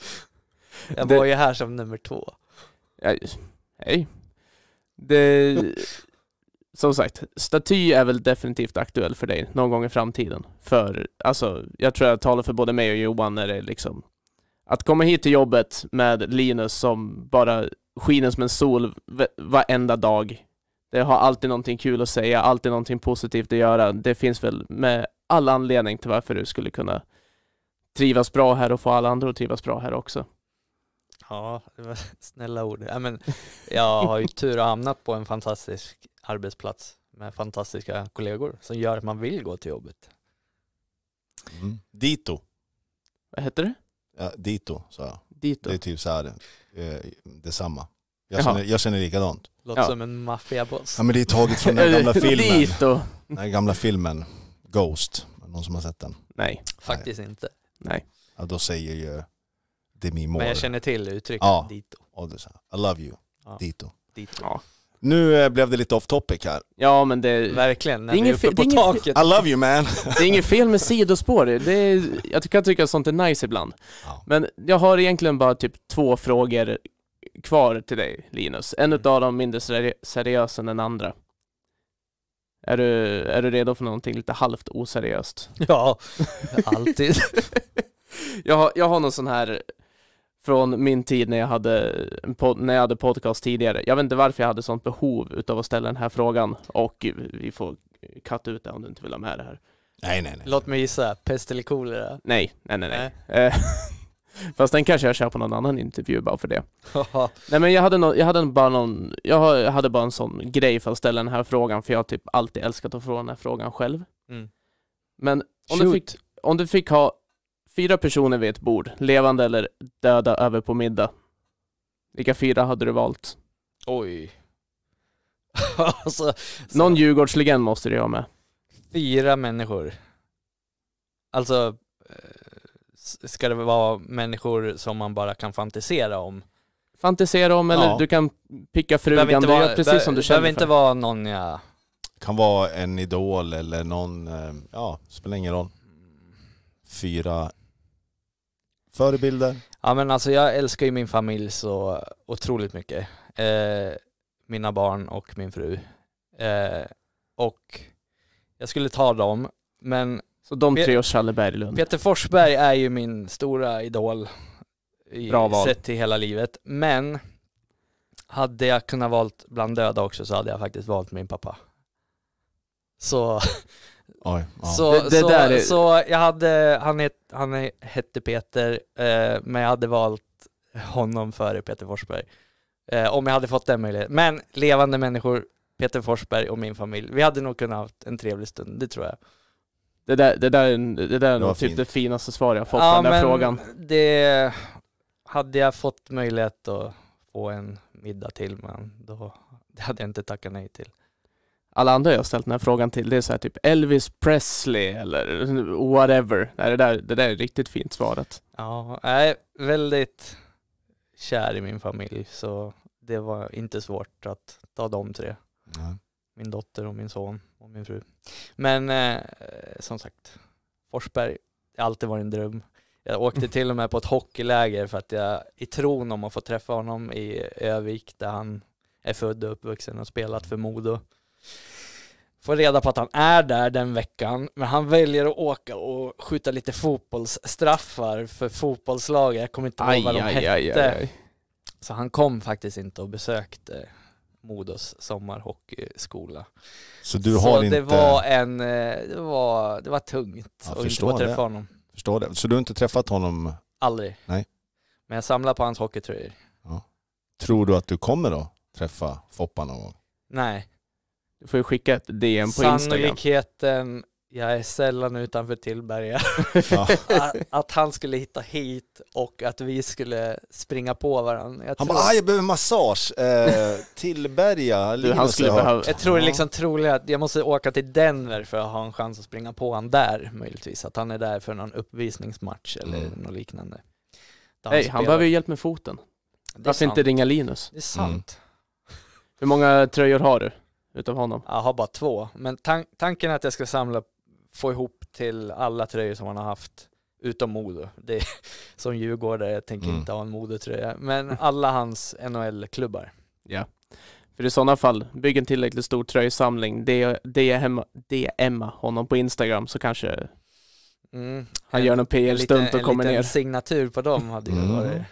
Jag det... var ju här som nummer två. Ja, hej. Det... Som sagt, staty är väl definitivt aktuell för dig någon gång i framtiden. För, alltså, jag tror jag talar för både mig och Johan när det liksom att komma hit till jobbet med Linus som bara skiner som en sol varenda dag. Det har alltid någonting kul att säga, alltid någonting positivt att göra. Det finns väl med all anledning till varför du skulle kunna trivas bra här och få alla andra att trivas bra här också. Ja, det var snälla ord. Ja, men jag har ju tur att hamnat på en fantastisk arbetsplats med fantastiska kollegor som gör att man vill gå till jobbet. Mm. Dito. Vad heter det? Ja, dito, sa jag. Dito. Det är typ så här, eh, detsamma. Jag känner, jag känner likadant. Låter Ja. som en maffiaboss. Ja men det är taget från den gamla filmen. Dito. Den gamla filmen, Ghost. Någon som har sett den? Nej. Faktiskt inte. Ja, då säger ju Demi Moore. Men jag känner till uttrycket Ja. dito. och det är så I love you, Ja. dito. dito. Ja. Nu eh, blev det lite off topic här. Ja men det... Verkligen, när det är, inget uppe på det taket. I love you man! det är inget fel med sidospår, det är, jag kan tycka att sånt är nice ibland. Ja. Men jag har egentligen bara typ två frågor kvar till dig Linus. En mm. av dem mindre seri seriös än den andra. Är du, är du redo för någonting lite halvt oseriöst? Ja, alltid. jag, har, jag har någon sån här från min tid när jag hade, när jag hade podcast tidigare. Jag vet inte varför jag hade sånt behov av att ställa den här frågan och vi får katta ut det om du inte vill ha med det här. Nej, nej, nej. Låt mig gissa, pest eller kolera? Nej, nej, nej. nej. Eh, fast den kanske jag kör på någon annan intervju bara för det. nej men jag hade, no jag hade bara någon, jag hade bara en sån grej för att ställa den här frågan för jag har typ alltid älskat att få den här frågan själv. Mm. Men om du, fick, om du fick ha fyra personer vid ett bord, levande eller döda, över på middag. Vilka fyra hade du valt? Oj. alltså, Någon Djurgårdslegend måste du ha med. Fyra människor. Alltså, eh, ska det vara människor som man bara kan fantisera om? Fantisera om eller ja. du kan picka frugan, inte vara, du precis som du känner behöver inte vara någon jag... Kan vara en idol eller någon, eh, ja, spelar ingen roll. Fyra Förebilder? Ja men alltså jag älskar ju min familj så otroligt mycket. Eh, mina barn och min fru. Eh, och jag skulle ta dem, men... Så de tre och Challe Berglund? Peter Forsberg är ju min stora idol. I, Bra val. Sett till hela livet. Men hade jag kunnat valt bland döda också så hade jag faktiskt valt min pappa. Så Oj, ja. så, det, det så, är... så, jag hade, han, het, han hette Peter, eh, men jag hade valt honom före Peter Forsberg. Eh, om jag hade fått den möjligheten. Men levande människor, Peter Forsberg och min familj. Vi hade nog kunnat ha en trevlig stund, det tror jag. Det där, det där, det där är nog typ det finaste svar jag fått ja, på den där frågan. Det, hade jag fått möjlighet att få en middag till, men då det hade jag inte tackat nej till alla andra jag har ställt den här frågan till, det är så här typ Elvis Presley eller whatever. det, där, det där är riktigt fint svarat. Ja, jag är väldigt kär i min familj så det var inte svårt att ta de tre. Mm. Min dotter och min son och min fru. Men eh, som sagt, Forsberg har alltid varit en dröm. Jag åkte till och med på ett hockeyläger för att jag i tron om att få träffa honom i Övik där han är född och uppvuxen och spelat för Modo. Får reda på att han är där den veckan, men han väljer att åka och skjuta lite fotbollsstraffar för fotbollslaget. Jag kommer inte ihåg vad de aj, hette. Aj, aj, Så han kom faktiskt inte och besökte Modos sommarhockeyskola. Så du har så inte... det var en, eh, det var, det var tungt att inte få träffa det. honom. Förstår det. Så du har inte träffat honom? Aldrig. Nej. Men jag samlar på hans hockeytröjor. Ja. Tror du att du kommer då träffa Foppa någon gång? Nej. Du får ju skicka ett DM på Instagram. Sannolikheten, jag är sällan utanför Tillberga, ja. att, att, han skulle hitta hit och att vi skulle springa på varandra. Jag han tror... bara, ah, jag behöver massage, eh, Tillberga, du, han skulle jag behöva. Jag tror det är liksom troligt att jag måste åka till Denver för att ha en chans att springa på honom där möjligtvis, att han är där för någon uppvisningsmatch eller mm. något liknande. hey, han behöver ju hjälp med foten. Varför inte ringa Linus? Det är sant. Mm. Hur många tröjor har du? utav honom? Jag har bara två, men tan tanken är att jag ska samla, få ihop till alla tröjor som han har haft, utom Modo. Det är, som djurgårdare, jag tänker mm. inte ha en Modo-tröja, men alla hans NHL-klubbar. Ja, för i sådana fall, bygg en tillräckligt stor tröjsamling, DMa, DMa honom på Instagram så kanske mm. han en, gör någon PR-stunt och kommer ner. En liten signatur på dem hade ju mm. varit eh,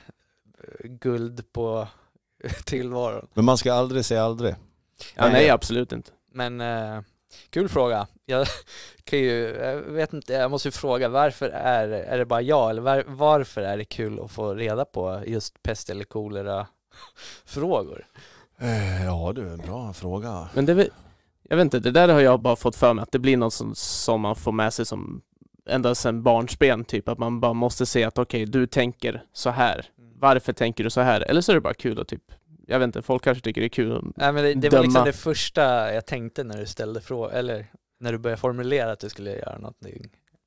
guld på tillvaron. Men man ska aldrig säga aldrig. Ja, nej, eh, absolut inte. Men eh, kul fråga. Jag kan ju, jag vet inte, jag måste ju fråga varför är, är det bara jag eller var, varför är det kul att få reda på just pest eller kolera frågor? Eh, ja du, bra fråga. Men det, jag vet inte, det där har jag bara fått för mig att det blir något som, som man får med sig som ända sedan barnsben typ, att man bara måste se att okej, okay, du tänker så här. Mm. Varför tänker du så här? Eller så är det bara kul att typ jag vet inte, folk kanske tycker det är kul att Nej men det, det var liksom döma. liksom det första jag tänkte när du ställde frågan, eller när du började formulera att du skulle göra något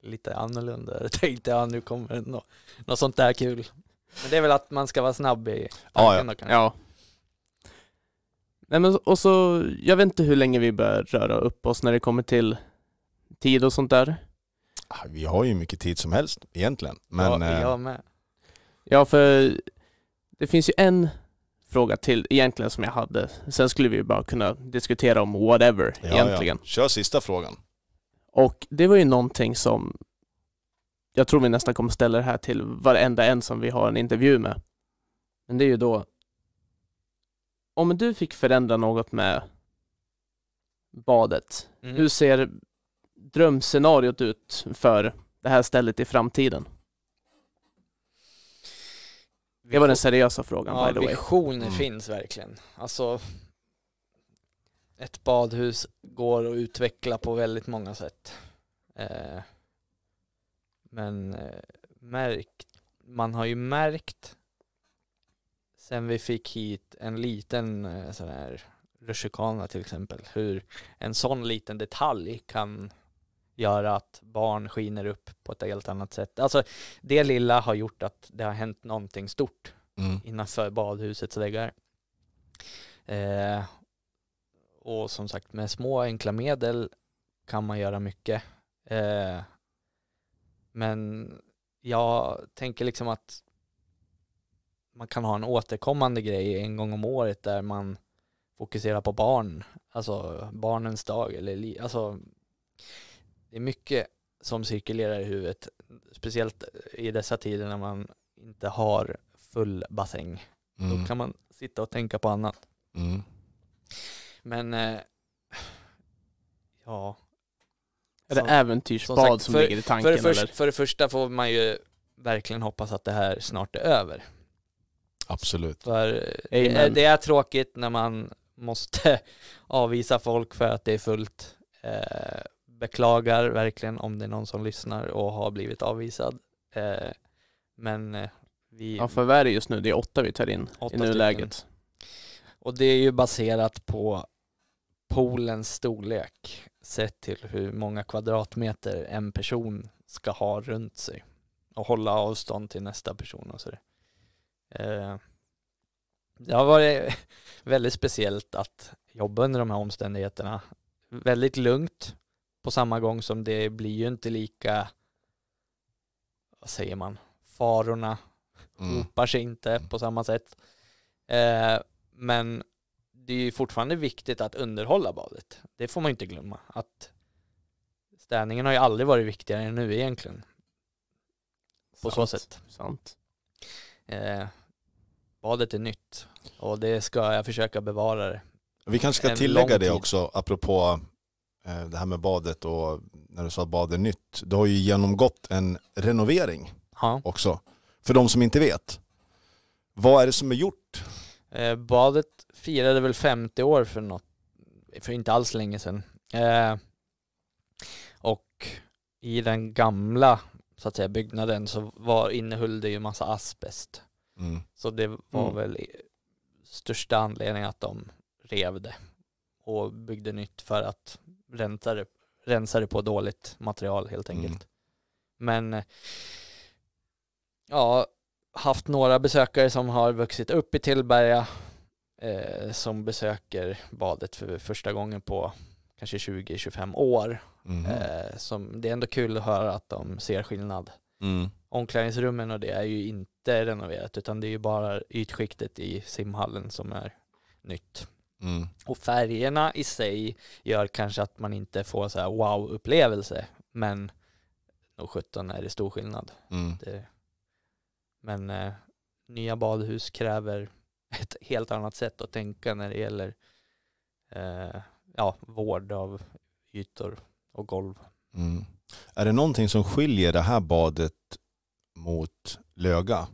lite annorlunda. Jag tänkte ja nu kommer något, något sånt där kul. Men det är väl att man ska vara snabb i tanken ja, ja. Då, ja. Nej men och så, jag vet inte hur länge vi bör röra upp oss när det kommer till tid och sånt där. Ah, vi har ju mycket tid som helst egentligen. Men, ja, jag eh, med. Ja, för det finns ju en fråga till egentligen som jag hade. Sen skulle vi bara kunna diskutera om whatever ja, egentligen. Ja. Kör sista frågan. Och det var ju någonting som jag tror vi nästan kommer ställa det här till varenda en som vi har en intervju med. Men det är ju då, om du fick förändra något med badet, mm. hur ser drömscenariot ut för det här stället i framtiden? Det var den seriösa frågan ja, by the way. Visioner mm. finns verkligen. Alltså, ett badhus går att utveckla på väldigt många sätt. Eh, men eh, märkt, man har ju märkt sen vi fick hit en liten eh, sån här rutschkana till exempel, hur en sån liten detalj kan göra att barn skiner upp på ett helt annat sätt. Alltså det lilla har gjort att det har hänt någonting stort mm. innanför badhusets väggar. Eh, och som sagt med små enkla medel kan man göra mycket. Eh, men jag tänker liksom att man kan ha en återkommande grej en gång om året där man fokuserar på barn, alltså barnens dag eller alltså det är mycket som cirkulerar i huvudet, speciellt i dessa tider när man inte har full bassäng. Mm. Då kan man sitta och tänka på annat. Mm. Men eh, ja. Är det äventyrsbad som, som ligger i tanken för det, först, eller? för det första får man ju verkligen hoppas att det här snart är över. Absolut. För eh, det, det, är tråkigt när man måste avvisa folk för att det är fullt. Eh, beklagar verkligen om det är någon som lyssnar och har blivit avvisad. Eh, men eh, vi... Ja, för vad just nu? Det är åtta vi tar in i nuläget. Stycken. Och det är ju baserat på poolens storlek sett till hur många kvadratmeter en person ska ha runt sig och hålla avstånd till nästa person och sådär. Eh, det har varit väldigt speciellt att jobba under de här omständigheterna. Väldigt lugnt på samma gång som det blir ju inte lika, vad säger man, farorna mm. hopar sig inte mm. på samma sätt. Eh, men det är ju fortfarande viktigt att underhålla badet. Det får man inte glömma. Att städningen har ju aldrig varit viktigare än nu egentligen. På sant, så sätt. Sant. Eh, badet är nytt och det ska jag försöka bevara det. Vi kanske ska tillägga det också apropå Eh, det här med badet och när du sa att bad är nytt. Du har ju genomgått en renovering ja. också. För de som inte vet. Vad är det som är gjort? Eh, badet firade väl 50 år för något, för inte alls länge sedan. Eh, och i den gamla så att säga, byggnaden så var, innehöll det ju massa asbest. Mm. Så det var mm. väl största anledningen att de rev det och byggde nytt för att rensade, rensade på dåligt material helt mm. enkelt. Mm. Men ja, haft några besökare som har vuxit upp i Tillberga eh, som besöker badet för första gången på kanske 20-25 år. Mm. Eh, som, det är ändå kul att höra att de ser skillnad. Mm. Omklädningsrummen och det är ju inte renoverat utan det är ju bara ytskiktet i simhallen som är nytt. Mm. Och färgerna i sig gör kanske att man inte får så här wow-upplevelse, men nog 17 är det stor skillnad. Mm. Det, men eh, nya badhus kräver ett helt annat sätt att tänka när det gäller eh, ja, vård av ytor och golv. Mm. Är det någonting som skiljer det här badet mot Löga?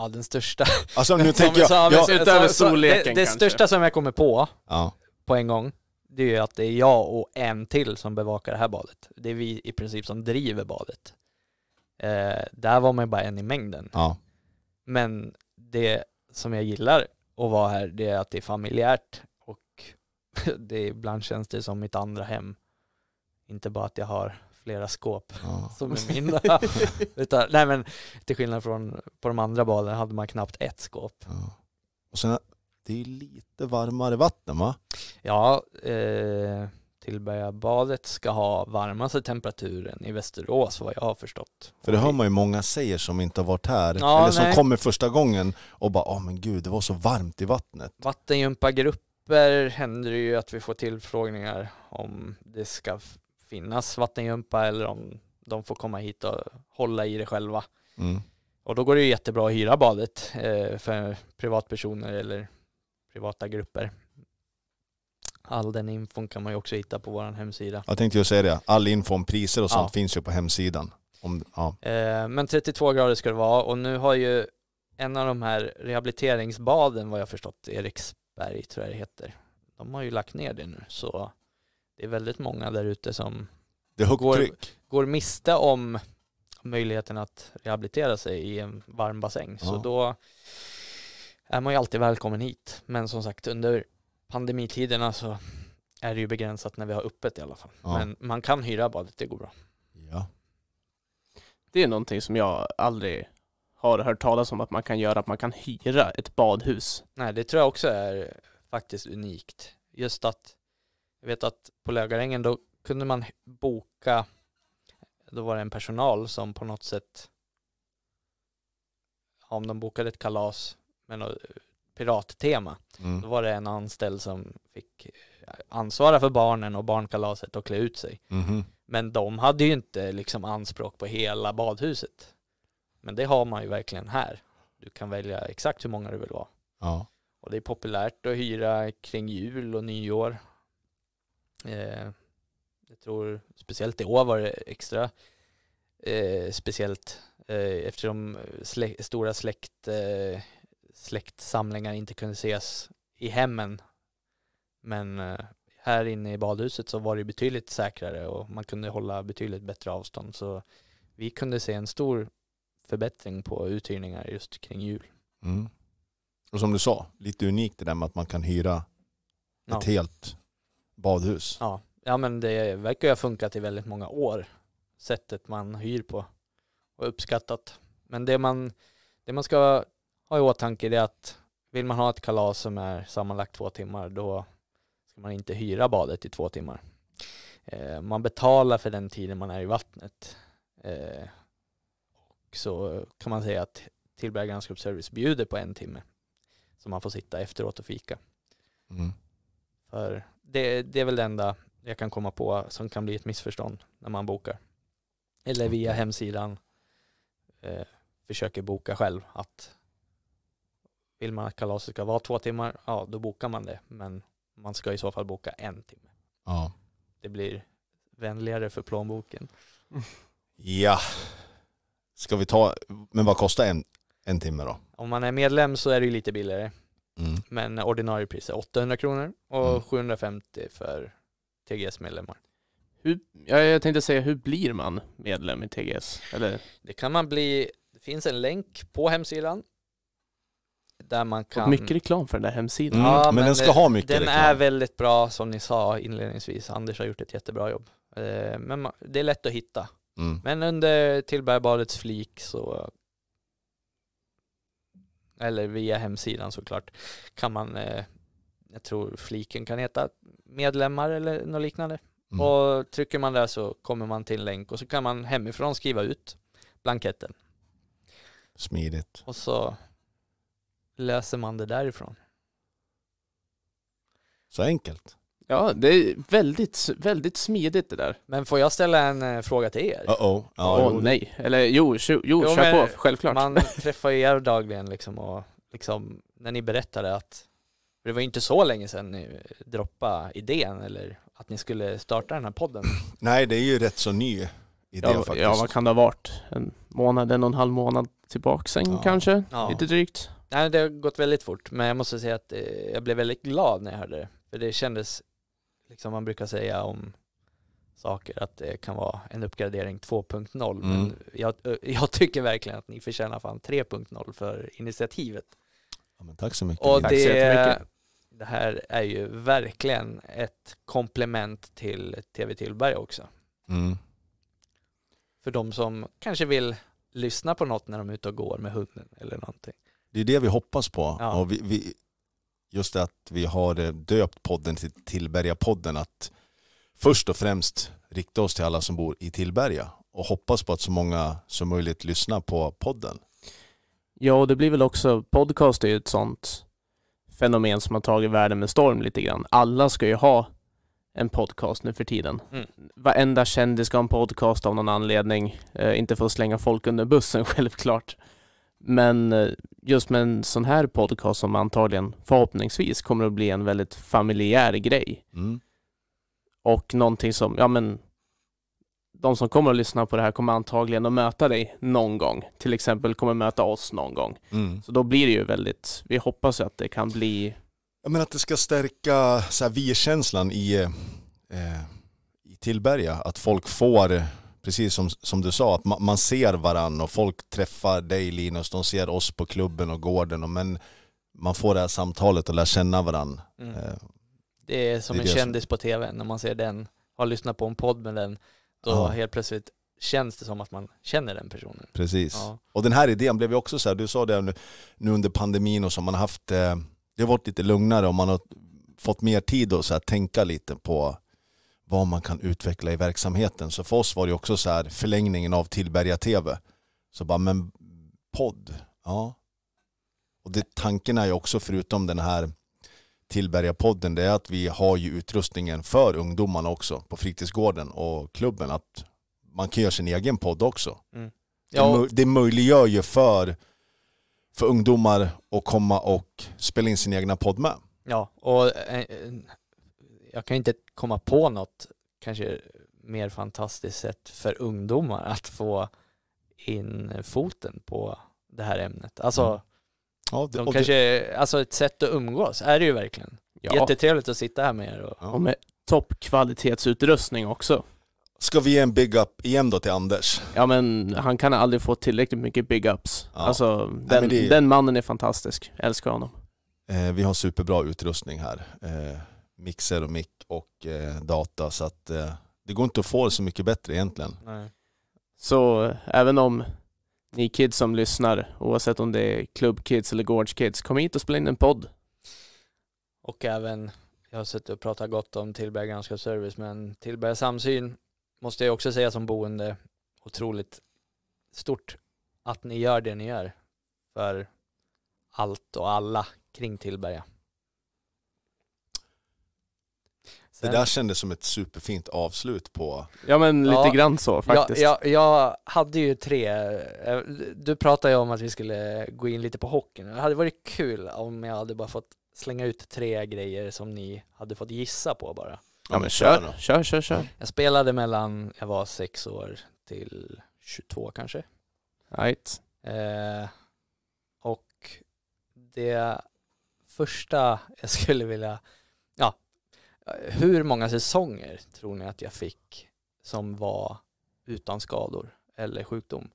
Ja, den största. Alltså nu tänker som, jag... Som, jag utöver storleken Det, det största som jag kommer på, ja. på en gång, det är ju att det är jag och en till som bevakar det här badet. Det är vi i princip som driver badet. Eh, där var man ju bara en i mängden. Ja. Men det som jag gillar att vara här, det är att det är familjärt och det ibland känns det som mitt andra hem. Inte bara att jag har flera skåp ja. som är mina. Utan, nej men till skillnad från på de andra balen hade man knappt ett skåp. Ja. Och sen, det är lite varmare vatten va? Ja, eh, Tillbergabadet ska ha varmaste temperaturen i Västerås vad jag har förstått. För det hör man ju många säger som inte har varit här, ja, eller som nej. kommer första gången och bara, ja oh, men gud det var så varmt i vattnet. Vattengympagrupper händer det ju att vi får tillfrågningar om det ska finnas vattengympa eller om de får komma hit och hålla i det själva. Mm. Och då går det ju jättebra att hyra badet eh, för privatpersoner eller privata grupper. All den infon kan man ju också hitta på vår hemsida. Jag tänkte ju säga det, all info om priser och sånt finns ju på hemsidan. Om, ja. eh, men 32 grader ska det vara och nu har ju en av de här rehabiliteringsbaden vad jag förstått, Eriksberg tror jag det heter, de har ju lagt ner det nu så det är väldigt många där ute som går, går miste om möjligheten att rehabilitera sig i en varm bassäng. Ja. Så då är man ju alltid välkommen hit. Men som sagt, under pandemitiderna så är det ju begränsat när vi har öppet i alla fall. Ja. Men man kan hyra badet, det går bra. Ja. Det är någonting som jag aldrig har hört talas om att man kan göra, att man kan hyra ett badhus. Nej, det tror jag också är faktiskt unikt. Just att jag vet att på Lögarängen då kunde man boka, då var det en personal som på något sätt, om de bokade ett kalas med något pirattema, mm. då var det en anställd som fick eh, ansvara för barnen och barnkalaset och klä ut sig. Mm. Men de hade ju inte liksom anspråk på hela badhuset. Men det har man ju verkligen här. Du kan välja exakt hur många du vill vara. Ja. Och det är populärt att hyra kring jul och nyår Eh, jag tror speciellt i år var det extra eh, speciellt eh, eftersom slä, stora släkt, släktsamlingar inte kunde ses i hemmen. Men här inne i badhuset så var det betydligt säkrare och man kunde hålla betydligt bättre avstånd. Så vi kunde se en stor förbättring på uthyrningar just kring jul. Mm. Och som du sa, lite unikt det där med att man kan hyra ja. ett helt badhus. Ja, ja men det verkar ju ha funkat i väldigt många år, sättet man hyr på och uppskattat. Men det man, det man ska ha i åtanke är att vill man ha ett kalas som är sammanlagt två timmar, då ska man inte hyra badet i två timmar. Eh, man betalar för den tiden man är i vattnet. Eh, och så kan man säga att Tillberga landskapsservice bjuder på en timme. Så man får sitta efteråt och fika. Mm. För det, det är väl det enda jag kan komma på som kan bli ett missförstånd när man bokar. Eller via hemsidan eh, försöker boka själv att vill man att kalaset ska vara två timmar, ja då bokar man det. Men man ska i så fall boka en timme. Ja. Det blir vänligare för plånboken. Ja. Ska vi ta, men vad kostar en, en timme då? Om man är medlem så är det ju lite billigare. Mm. Men ordinarie pris är 800 kronor och mm. 750 för TGS medlemmar. Hur, jag tänkte säga, hur blir man medlem i TGS? Eller? Det kan man bli, det finns en länk på hemsidan där man kan... mycket reklam för den där hemsidan. Mm, ja, men, den ska det, ha mycket den reklam. Den är väldigt bra som ni sa inledningsvis. Anders har gjort ett jättebra jobb. Eh, men det är lätt att hitta. Mm. Men under Tillbergbadets flik så eller via hemsidan såklart, kan man, eh, jag tror fliken kan heta medlemmar eller något liknande. Mm. Och trycker man där så kommer man till en länk och så kan man hemifrån skriva ut blanketten. Smidigt. Och så löser man det därifrån. Så enkelt. Ja, det är väldigt, väldigt smidigt det där. Men får jag ställa en eh, fråga till er? Uh -oh. Ja, Åh jo. nej, eller jo, tjo, jo, Jo, kör men- på, självklart. Man träffar ju er dagligen liksom och liksom när ni berättade att det var ju inte så länge sedan ni droppade idén eller att ni skulle starta den här podden. Nej, det är ju rätt så ny idé ja, faktiskt. ja, vad kan det ha varit? En månad, en och en halv månad tillbaka sen Ja. kanske? Ja. Lite drygt. Nej, det har gått väldigt fort men jag måste säga att eh, jag blev väldigt glad när jag hörde det. För det kändes liksom man brukar säga om saker, att det kan vara en uppgradering 2.0. Mm. jag, jag, tycker verkligen att ni förtjänar fan 3.0 för initiativet. Ja, tack så mycket. Och det, mycket. det här är ju verkligen ett komplement till TV Tillberg också. Mm. För de som kanske vill lyssna på något när de är ute och går med hunden eller någonting. Det är det vi hoppas på. Ja. Och vi, vi, just det att vi har eh, döpt podden till Tillberga-podden, att först och främst rikta oss till alla som bor i Tillberga och hoppas på att så många som möjligt lyssnar på podden. Ja, och det blir väl också, podcast är ju ett sånt fenomen som har tagit världen med storm lite grann. Alla ska ju ha en podcast nu för tiden. Mm. Varenda kändis ska ha en podcast av någon anledning. Eh, inte för att slänga folk under bussen självklart. Men eh, just med en sån här podcast som antagligen förhoppningsvis kommer att bli en väldigt familjär grej. Mm. Och någonting som, ja men de som kommer att lyssna på det här kommer antagligen att möta dig någon gång. Till exempel kommer möta oss någon gång. Mm. Så då blir det ju väldigt, vi hoppas att det kan bli... Ja men att det ska stärka så här, vi-känslan i, eh, i Tillberga. Att folk får precis som, som du sa, att man, man ser varandra och folk träffar dig Linus, de ser oss på klubben och gården. Och, men man får det här samtalet och lär känna varandra. Mm. Eh, det är som det är en kändis som... på tv, när man ser den, har lyssnat på en podd med den, då ja. helt plötsligt känns det som att man känner den personen. Precis. Ja. Och den här idén blev ju också så här, du sa det nu, nu under pandemin och så, man har haft, eh, det har varit lite lugnare och man har fått mer tid att tänka lite på vad man kan utveckla i verksamheten. Så för oss var det också så här förlängningen av Tillberga TV. Så bara, men podd, ja. Och det, tanken är ju också förutom den här Tillberga-podden, det är att vi har ju utrustningen för ungdomarna också på fritidsgården och klubben. Att man kan göra sin egen podd också. Mm. Ja. Det, det möjliggör ju för, för ungdomar att komma och spela in sin egna podd med. Ja, och eh, jag kan inte komma på något kanske mer fantastiskt sätt för ungdomar att få in foten på det här ämnet. Alltså, mm. ja, det, de kanske, det... alltså ett sätt att umgås är det ju verkligen. Ja. Jättetrevligt att sitta här med er. Och, ja. och med toppkvalitetsutrustning också. Ska vi ge en big up igen då till Anders? Ja men han kan aldrig få tillräckligt mycket big ups. Ja. Alltså den, Nej, det... den mannen är fantastisk, älskar honom. Eh, vi har superbra utrustning här. Eh, mixer och mick och eh, data. Så att eh, det går inte att få det så mycket bättre egentligen. Nej. Så eh, även om ni kids som lyssnar, oavsett om det är klubbkids eller gårdskids, kom hit och spela in en podd. Och även, jag har suttit och pratat gott om Tillberga Ganska Service, men Tillberga Samsyn måste jag också säga som boende, otroligt stort att ni gör det ni gör för allt och alla kring Tillberga. Sen... Det där kändes som ett superfint avslut på... Ja men lite ja, grann så faktiskt. Ja, jag, jag hade ju tre, eh, du pratade ju om att vi skulle gå in lite på hockeyn. Det hade varit kul om jag hade bara fått slänga ut tre grejer som ni hade fått gissa på bara. Ja men kör, kör, kör, kör. kör. Jag spelade mellan, jag var sex år till 22 kanske. Right. Eh, och det första jag skulle vilja hur många säsonger tror ni att jag fick som var utan skador eller sjukdom?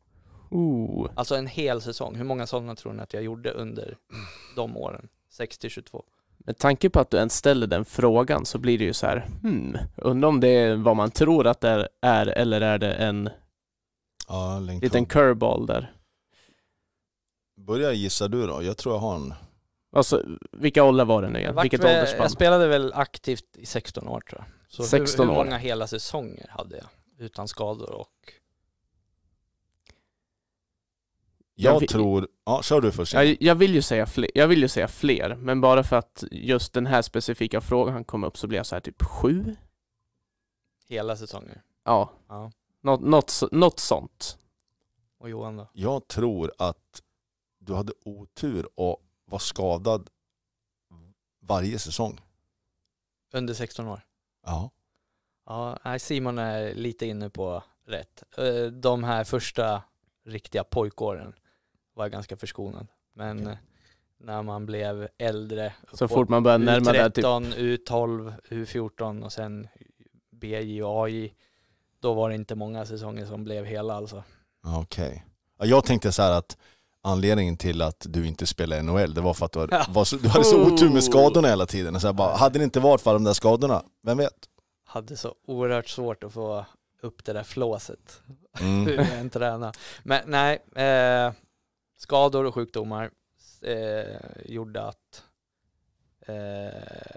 Ooh. Alltså en hel säsong. Hur många sådana tror ni att jag gjorde under de åren? 60-22. Med tanke på att du ens ställer den frågan så blir det ju så här, hmm, undrar om det är vad man tror att det är eller är det en ja, liten curveball där? Börja gissa du då, jag tror jag har en Alltså, vilka åldrar var det nu igen? Vilket med, åldersspann? Jag spelade väl aktivt i 16 år tror jag. Så 16 hur, hur många år. hela säsonger hade jag utan skador och... Jag, jag vill, tror... Ja, kör du först. Jag, jag, vill ju säga fler, jag vill ju säga fler, men bara för att just den här specifika frågan kom upp så blev jag så här typ sju. Hela säsonger? Ja. ja. Något, något sånt. Och Johan då? Jag tror att du hade otur och var skadad varje säsong. Under 16 år? Ja. Ja, Simon är lite inne på rätt. Eh, de här första riktiga pojkåren var ganska förskonad. Men okay. när man blev äldre, så fort man började närma U13, typ. U12, U14 och sen BJ och AJ, då var det inte många säsonger som blev hela alltså. Okej. Okay. Jag tänkte så här att anledningen till att du inte spelade i NHL, det var för att du hade, ja. var, du hade så otur med oh. skadorna hela tiden. Så bara, hade det inte varit för de där skadorna, vem vet? Hade så oerhört svårt att få upp det där flåset mm. hur jag än tränade. Men nej, eh, skador och sjukdomar eh, gjorde att eh,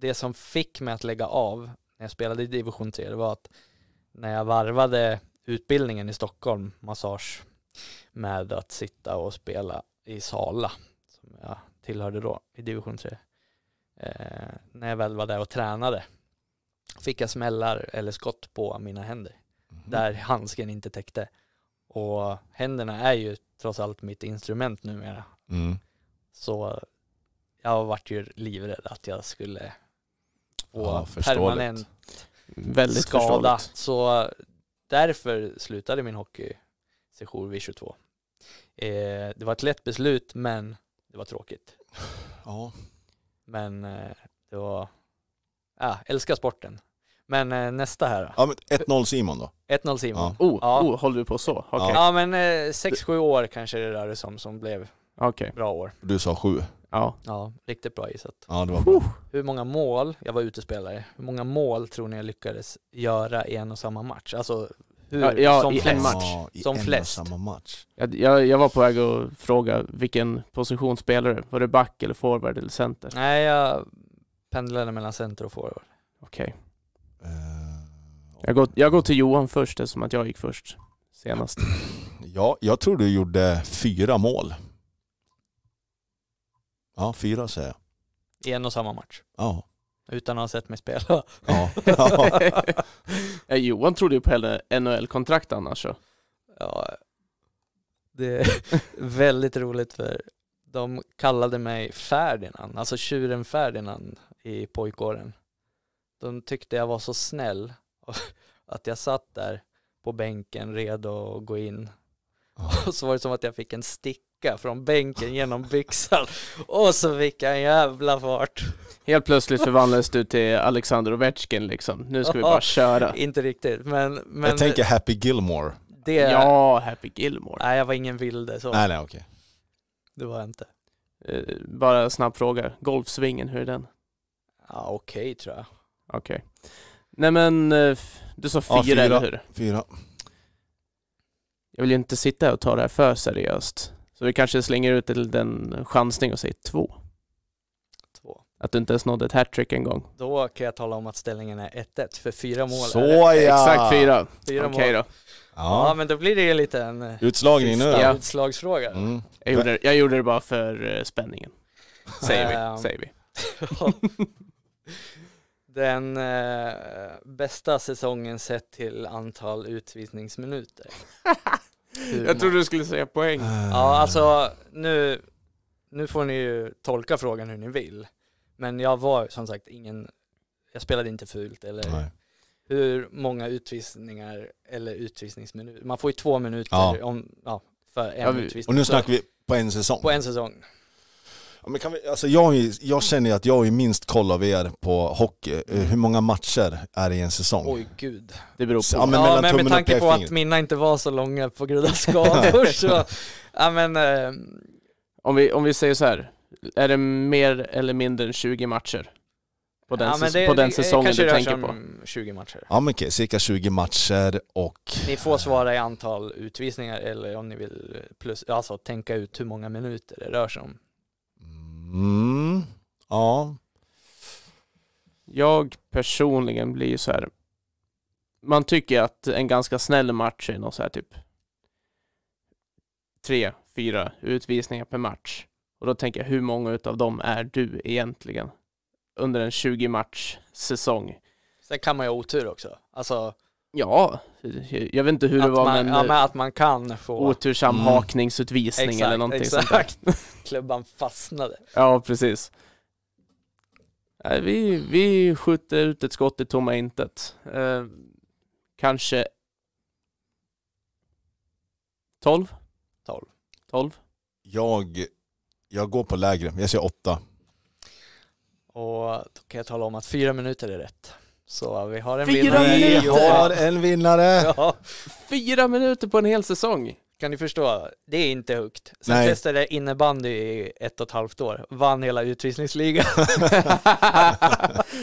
det som fick mig att lägga av när jag spelade i division 3, det var att när jag varvade utbildningen i Stockholm, massage med att sitta och spela i Sala som jag tillhörde då i division 3. Eh, när jag väl var där och tränade fick jag smällar eller skott på mina händer mm. där handsken inte täckte. Och händerna är ju trots allt mitt instrument numera. Mm. Så jag vart ju livrädd att jag skulle få ja, permanent Väldigt skada. Så därför slutade min hockeysession vid 22. Eh, det var ett lätt beslut men det var tråkigt. Ja. Men eh, det var, ja, älskar sporten. Men eh, nästa här då. Ja, men 1-0 Simon då. 1-0 Simon. Ja. Oh, ja. oh, håller du på så? Okay. Ja. ja. men 6-7 eh, år kanske det rörde som som blev okay. bra år. Du sa 7. Ja. ja, riktigt bra gissat. Ja, det var bra. Hur många mål, jag var utespelare, hur många mål tror ni jag lyckades göra i en och samma match? Alltså hur? Ja, ja, som i flest. en match. Ja, som flest. Samma match. Jag, jag, jag, var på väg att fråga vilken position spelade du? Var det back eller forward eller center? Nej, jag pendlade mellan center och forward. Okej. Okay. Eh, jag, går, jag går till Johan först eftersom att jag gick först senast. Ja, jag tror du gjorde fyra mål. Ja, fyra säger jag. I en och samma match? Ja. Utan att ha sett mig spela. Ja. ja. Eh, Johan trodde ju på hela NHL-kontrakt annars så. Ja, det är väldigt roligt för de kallade mig Ferdinand, alltså tjuren Ferdinand i pojkåren. De tyckte jag var så snäll att jag satt där på bänken redo att gå in. Och så var det som att jag fick en stick backa från bänken genom byxan. Och så fick han jävla fart. Helt plötsligt förvandlades du till Alexander Ovechkin liksom. Nu ska vi bara köra. Inte riktigt, men... men jag tänker Happy Gilmore. Det... Ja, Happy Gilmore. Nej, jag var ingen vilde så. Nej, nej, okej. Det var jag inte. Eh, bara snabb fråga, golfsvingen, hur är den? Ja, okej okay, tror jag. Okej. Okay. Nej men, eh, du sa fyra, ja, fyra, eller hur? Fyra. Jag vill ju inte sitta och ta det här för seriöst. Så vi kanske slänger ut till en chansning och säger två. Två. Att du inte ens nådde ett hattrick en gång. Då kan jag tala om att ställningen är 1-1 för fyra mål. Så är ja! Exakt fyra. fyra Okej okay då. Ja. ja. men då blir det en liten eh, utslagning nu. Ja. Utslagsfråga. Mm. Jag, gjorde, jag gjorde det bara för eh, spänningen. Säger vi. Ehm. Säger vi. Den eh, bästa säsongen sett till antal utvisningsminuter. Jag trodde du skulle säga poäng. Ah. Ja, alltså nu, nu får ni ju tolka frågan hur ni vill. Men jag var som sagt ingen, jag spelade inte fult eller Nej. hur många utvisningar eller utvisningsminuter. Man får ju två minuter Ja. Om, ja, för en Ja, vi- utvisning. Och nu snackar vi på en säsong. På en säsong. Ja, men kan vi, alltså jag, jag känner ju att jag är minst koll av er på hockey. Eh, hur många matcher är det i en säsong? Oj gud. Det beror på. Ja, men, ja, men med tanke på att mina inte var så långa på grund av skador så, ja men. Eh. Om, vi, om vi säger så här, är det mer eller mindre än 20 matcher? På den, ja, säs det, på den säsongen det, det, du tänker på? 20 matcher. Ja men okej, cirka 20 matcher och... Ni får svara i antal utvisningar eller om ni vill plus, alltså tänka ut hur många minuter det rör sig om. Mm, ja. Jag personligen blir ju så här. Man tycker att en ganska snäll match är något så här typ tre, fyra utvisningar per match. Och då tänker jag, hur många utav dem är du egentligen? Under en 20 match säsong. Sen kan man ju ha otur också. Alltså, Ja, jag vet inte hur att det var man, men, ja, eh, att man kan få otursam hakningsutvisning exakt, mm. eller någonting exakt. sånt där. Klubban fastnade. Ja, precis. vi, vi skjuter ut ett skott i tomma intet. Eh, kanske 12? 12. 12. Jag, jag går på lägre, jag säger 8. Och då kan jag tala om att fyra minuter är rätt. Så vi har en Fyra vinnare. Minuter. Vi har en vinnare. Ja. Fyra minuter på en hel säsong. Kan ni förstå? Det är inte högt. Sen testade jag innebandy i ett och ett halvt år. Vann hela utvisningsligan.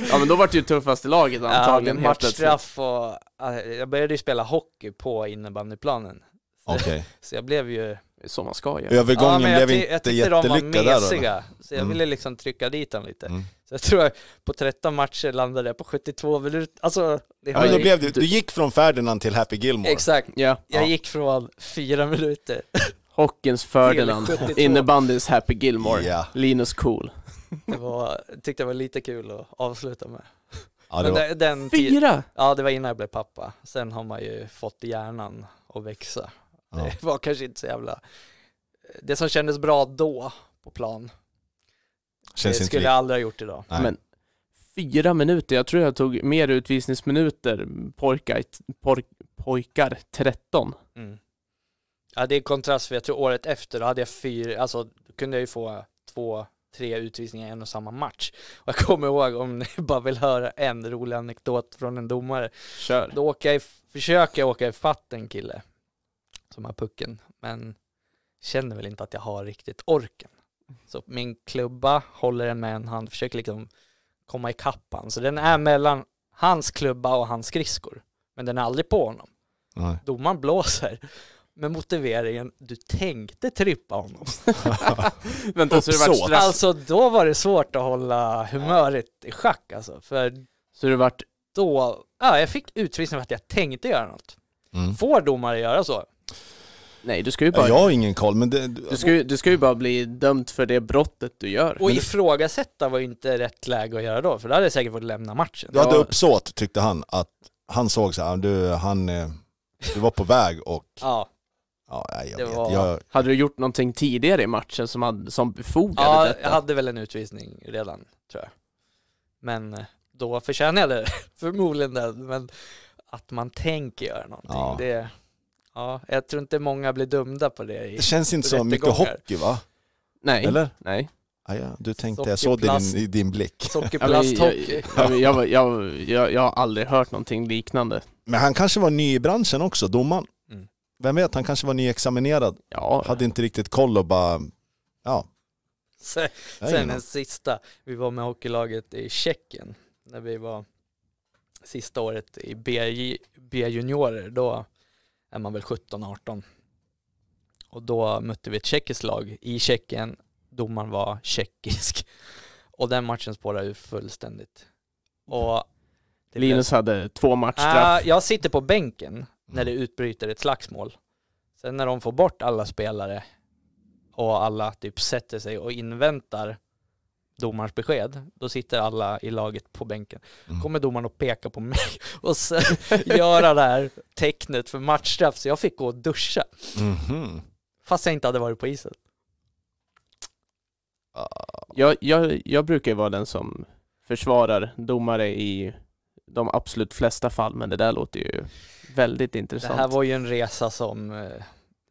ja men då var det ju tuffast i laget antagligen. Ja, matchstraff och... Eh, jag började ju spela hockey på innebandyplanen. Okay. Så jag blev ju... Som man ska göra. Övergången ja, blev inte jättelyckad där. Jag tyckte de var mesiga, så jag mm. ville liksom trycka dit dem lite. Mm. Så jag tror jag på 13 matcher landade jag på 72 minuter. Alltså, det ja, då blev du, du gick från Ferdinand till Happy Gilmore. Exakt. Yeah. Jag ja. gick från fyra minuter. Hockens Ferdinand, innebandyns Happy Gilmore, yeah. Linus Cool. Det var, tyckte jag var lite kul att avsluta med. Ja, det var... den, den Fyra? Ja, det var innan jag blev pappa. Sen har man ju fått hjärnan att växa. Ja. Det var kanske inte så jävla... Det som kändes bra då på plan Känns det skulle jag aldrig ha gjort idag. Nej. Men fyra minuter, jag tror jag tog mer utvisningsminuter, pojkar, por, pojkar 13. Mm. Ja det är kontrast för jag tror året efter då hade jag fyra, alltså kunde jag ju få två, tre utvisningar i en och samma match. Och jag kommer ihåg, om ni bara vill höra en rolig anekdot från en domare. Kör. Då åker jag, försöker jag åka ifatt en kille som har pucken, men känner väl inte att jag har riktigt orken. Så min klubba håller den med en hand, försöker liksom komma ikapp han. Så den är mellan hans klubba och hans skridskor. Men den är aldrig på honom. Nej. Domaren blåser med motiveringen du tänkte trippa honom. Vänta, så det vart stress? Alltså då var det svårt att hålla humöret i schack alltså. För så det vart? Då, ja jag fick utvisning för att jag tänkte göra något. Mm. Får domare göra så? Nej, du ska ju bara... Jag har ingen koll, men det... Du ska, ju, du ska ju bara bli dömd för det brottet du gör. Och ifrågasätta var ju inte rätt läge att göra då, för då hade jag säkert fått lämna matchen. Du hade uppsåt, tyckte han, att han såg så här, du, han, eh, du var på väg och... ja. Ja, jag vet. Var... Jag... Hade du gjort någonting tidigare i matchen som, hade, som befogade ja, detta? Ja, jag hade väl en utvisning redan, tror jag. Men eh, då förtjänade jag det, förmodligen det, men att man tänker göra någonting, ja. det... Ja, jag tror inte många blir dömda på det i Det känns inte så mycket hockey va? Nej. Eller? Nej. Ah, ja. Du tänkte, jag såg det i din, blick. Sockerplasthockey. jag, jag, jag, jag, har aldrig hört någonting liknande. Men han kanske var ny i branschen också, domaren. Mm. Vem vet, han kanske var nyexaminerad. Ja. Hade inte riktigt koll och bara, ja. Sen, sen den sista, vi var med hockeylaget i Tjeckien när vi var sista året i B-juniorer. Då är man väl 17-18. Och då mötte vi ett tjeckiskt lag i Tjeckien, domaren var tjeckisk. Och den matchen spårade ur fullständigt. Och Linus blev... hade två matchstraff. Äh, jag sitter på bänken när mm. det utbryter ett slagsmål. Sen när de får bort alla spelare och alla typ sätter sig och inväntar domarens besked, då sitter alla i laget på bänken. Mm. kommer domaren och peka på mig och sen göra det här tecknet för matchstraff, så jag fick gå och duscha. Mm -hmm. Fast jag inte hade varit på isen. Ah. Jag, jag, jag brukar ju vara den som försvarar domare i de absolut flesta fall, men det där låter ju väldigt intressant. Det här var ju en resa som eh,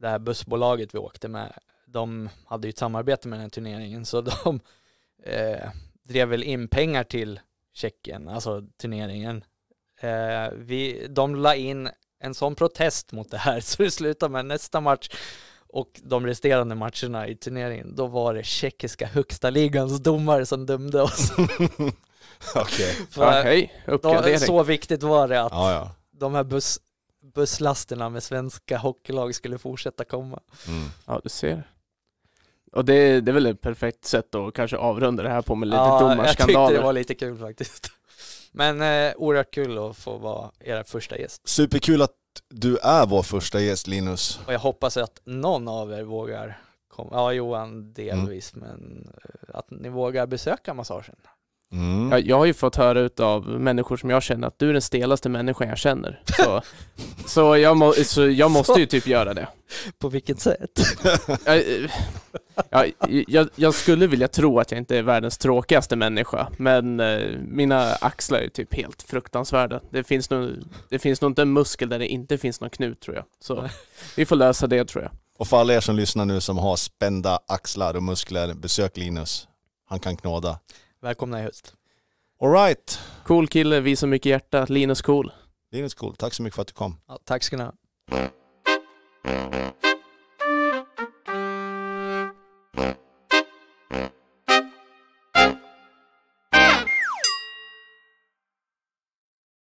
det här bussbolaget vi åkte med, de hade ju ett samarbete med den här turneringen, så de eh, drev väl in pengar till Tjeckien, alltså turneringen. Eh, vi, de la in en sån protest mot det här så det slutade med nästa match och de resterande matcherna i turneringen, då var det tjeckiska högsta ligans domare som dömde oss. Okej, ja, hej, så viktigt var det att ja, ja. de här buss, busslasterna med svenska hockeylag skulle fortsätta komma. Mm. Ja, du ser. Och det, det är väl ett perfekt sätt att kanske avrunda det här på med lite ja, domarskandaler. jag tyckte det var lite kul faktiskt. Men eh, oerhört kul att få vara era första gäst. Superkul att du är vår första gäst Linus. Och jag hoppas att någon av er vågar komma, ja Johan delvis, mm. men eh, att ni vågar besöka massagen. Mm. Jag, jag, har ju fått höra av människor som jag känner att du är den stelaste människan jag känner. Så, så, jag, må, så jag måste så. ju typ göra det. På vilket sätt? Jag, jag, jag, skulle vilja tro att jag inte är världens tråkigaste människa, men eh, mina axlar är ju typ helt fruktansvärda. Det finns, nog, det finns nog inte en muskel där det inte finns någon knut tror jag. Så vi får lösa det tror jag. Och för alla er som lyssnar nu som har spända axlar och muskler, besök Linus. Han kan knåda. Välkomna i höst. Alright. Cool kille, visar mycket hjärta. Linus Cool. Linus Cool, tack så mycket för att du kom. Ja, tack ska ni ha. Yeah.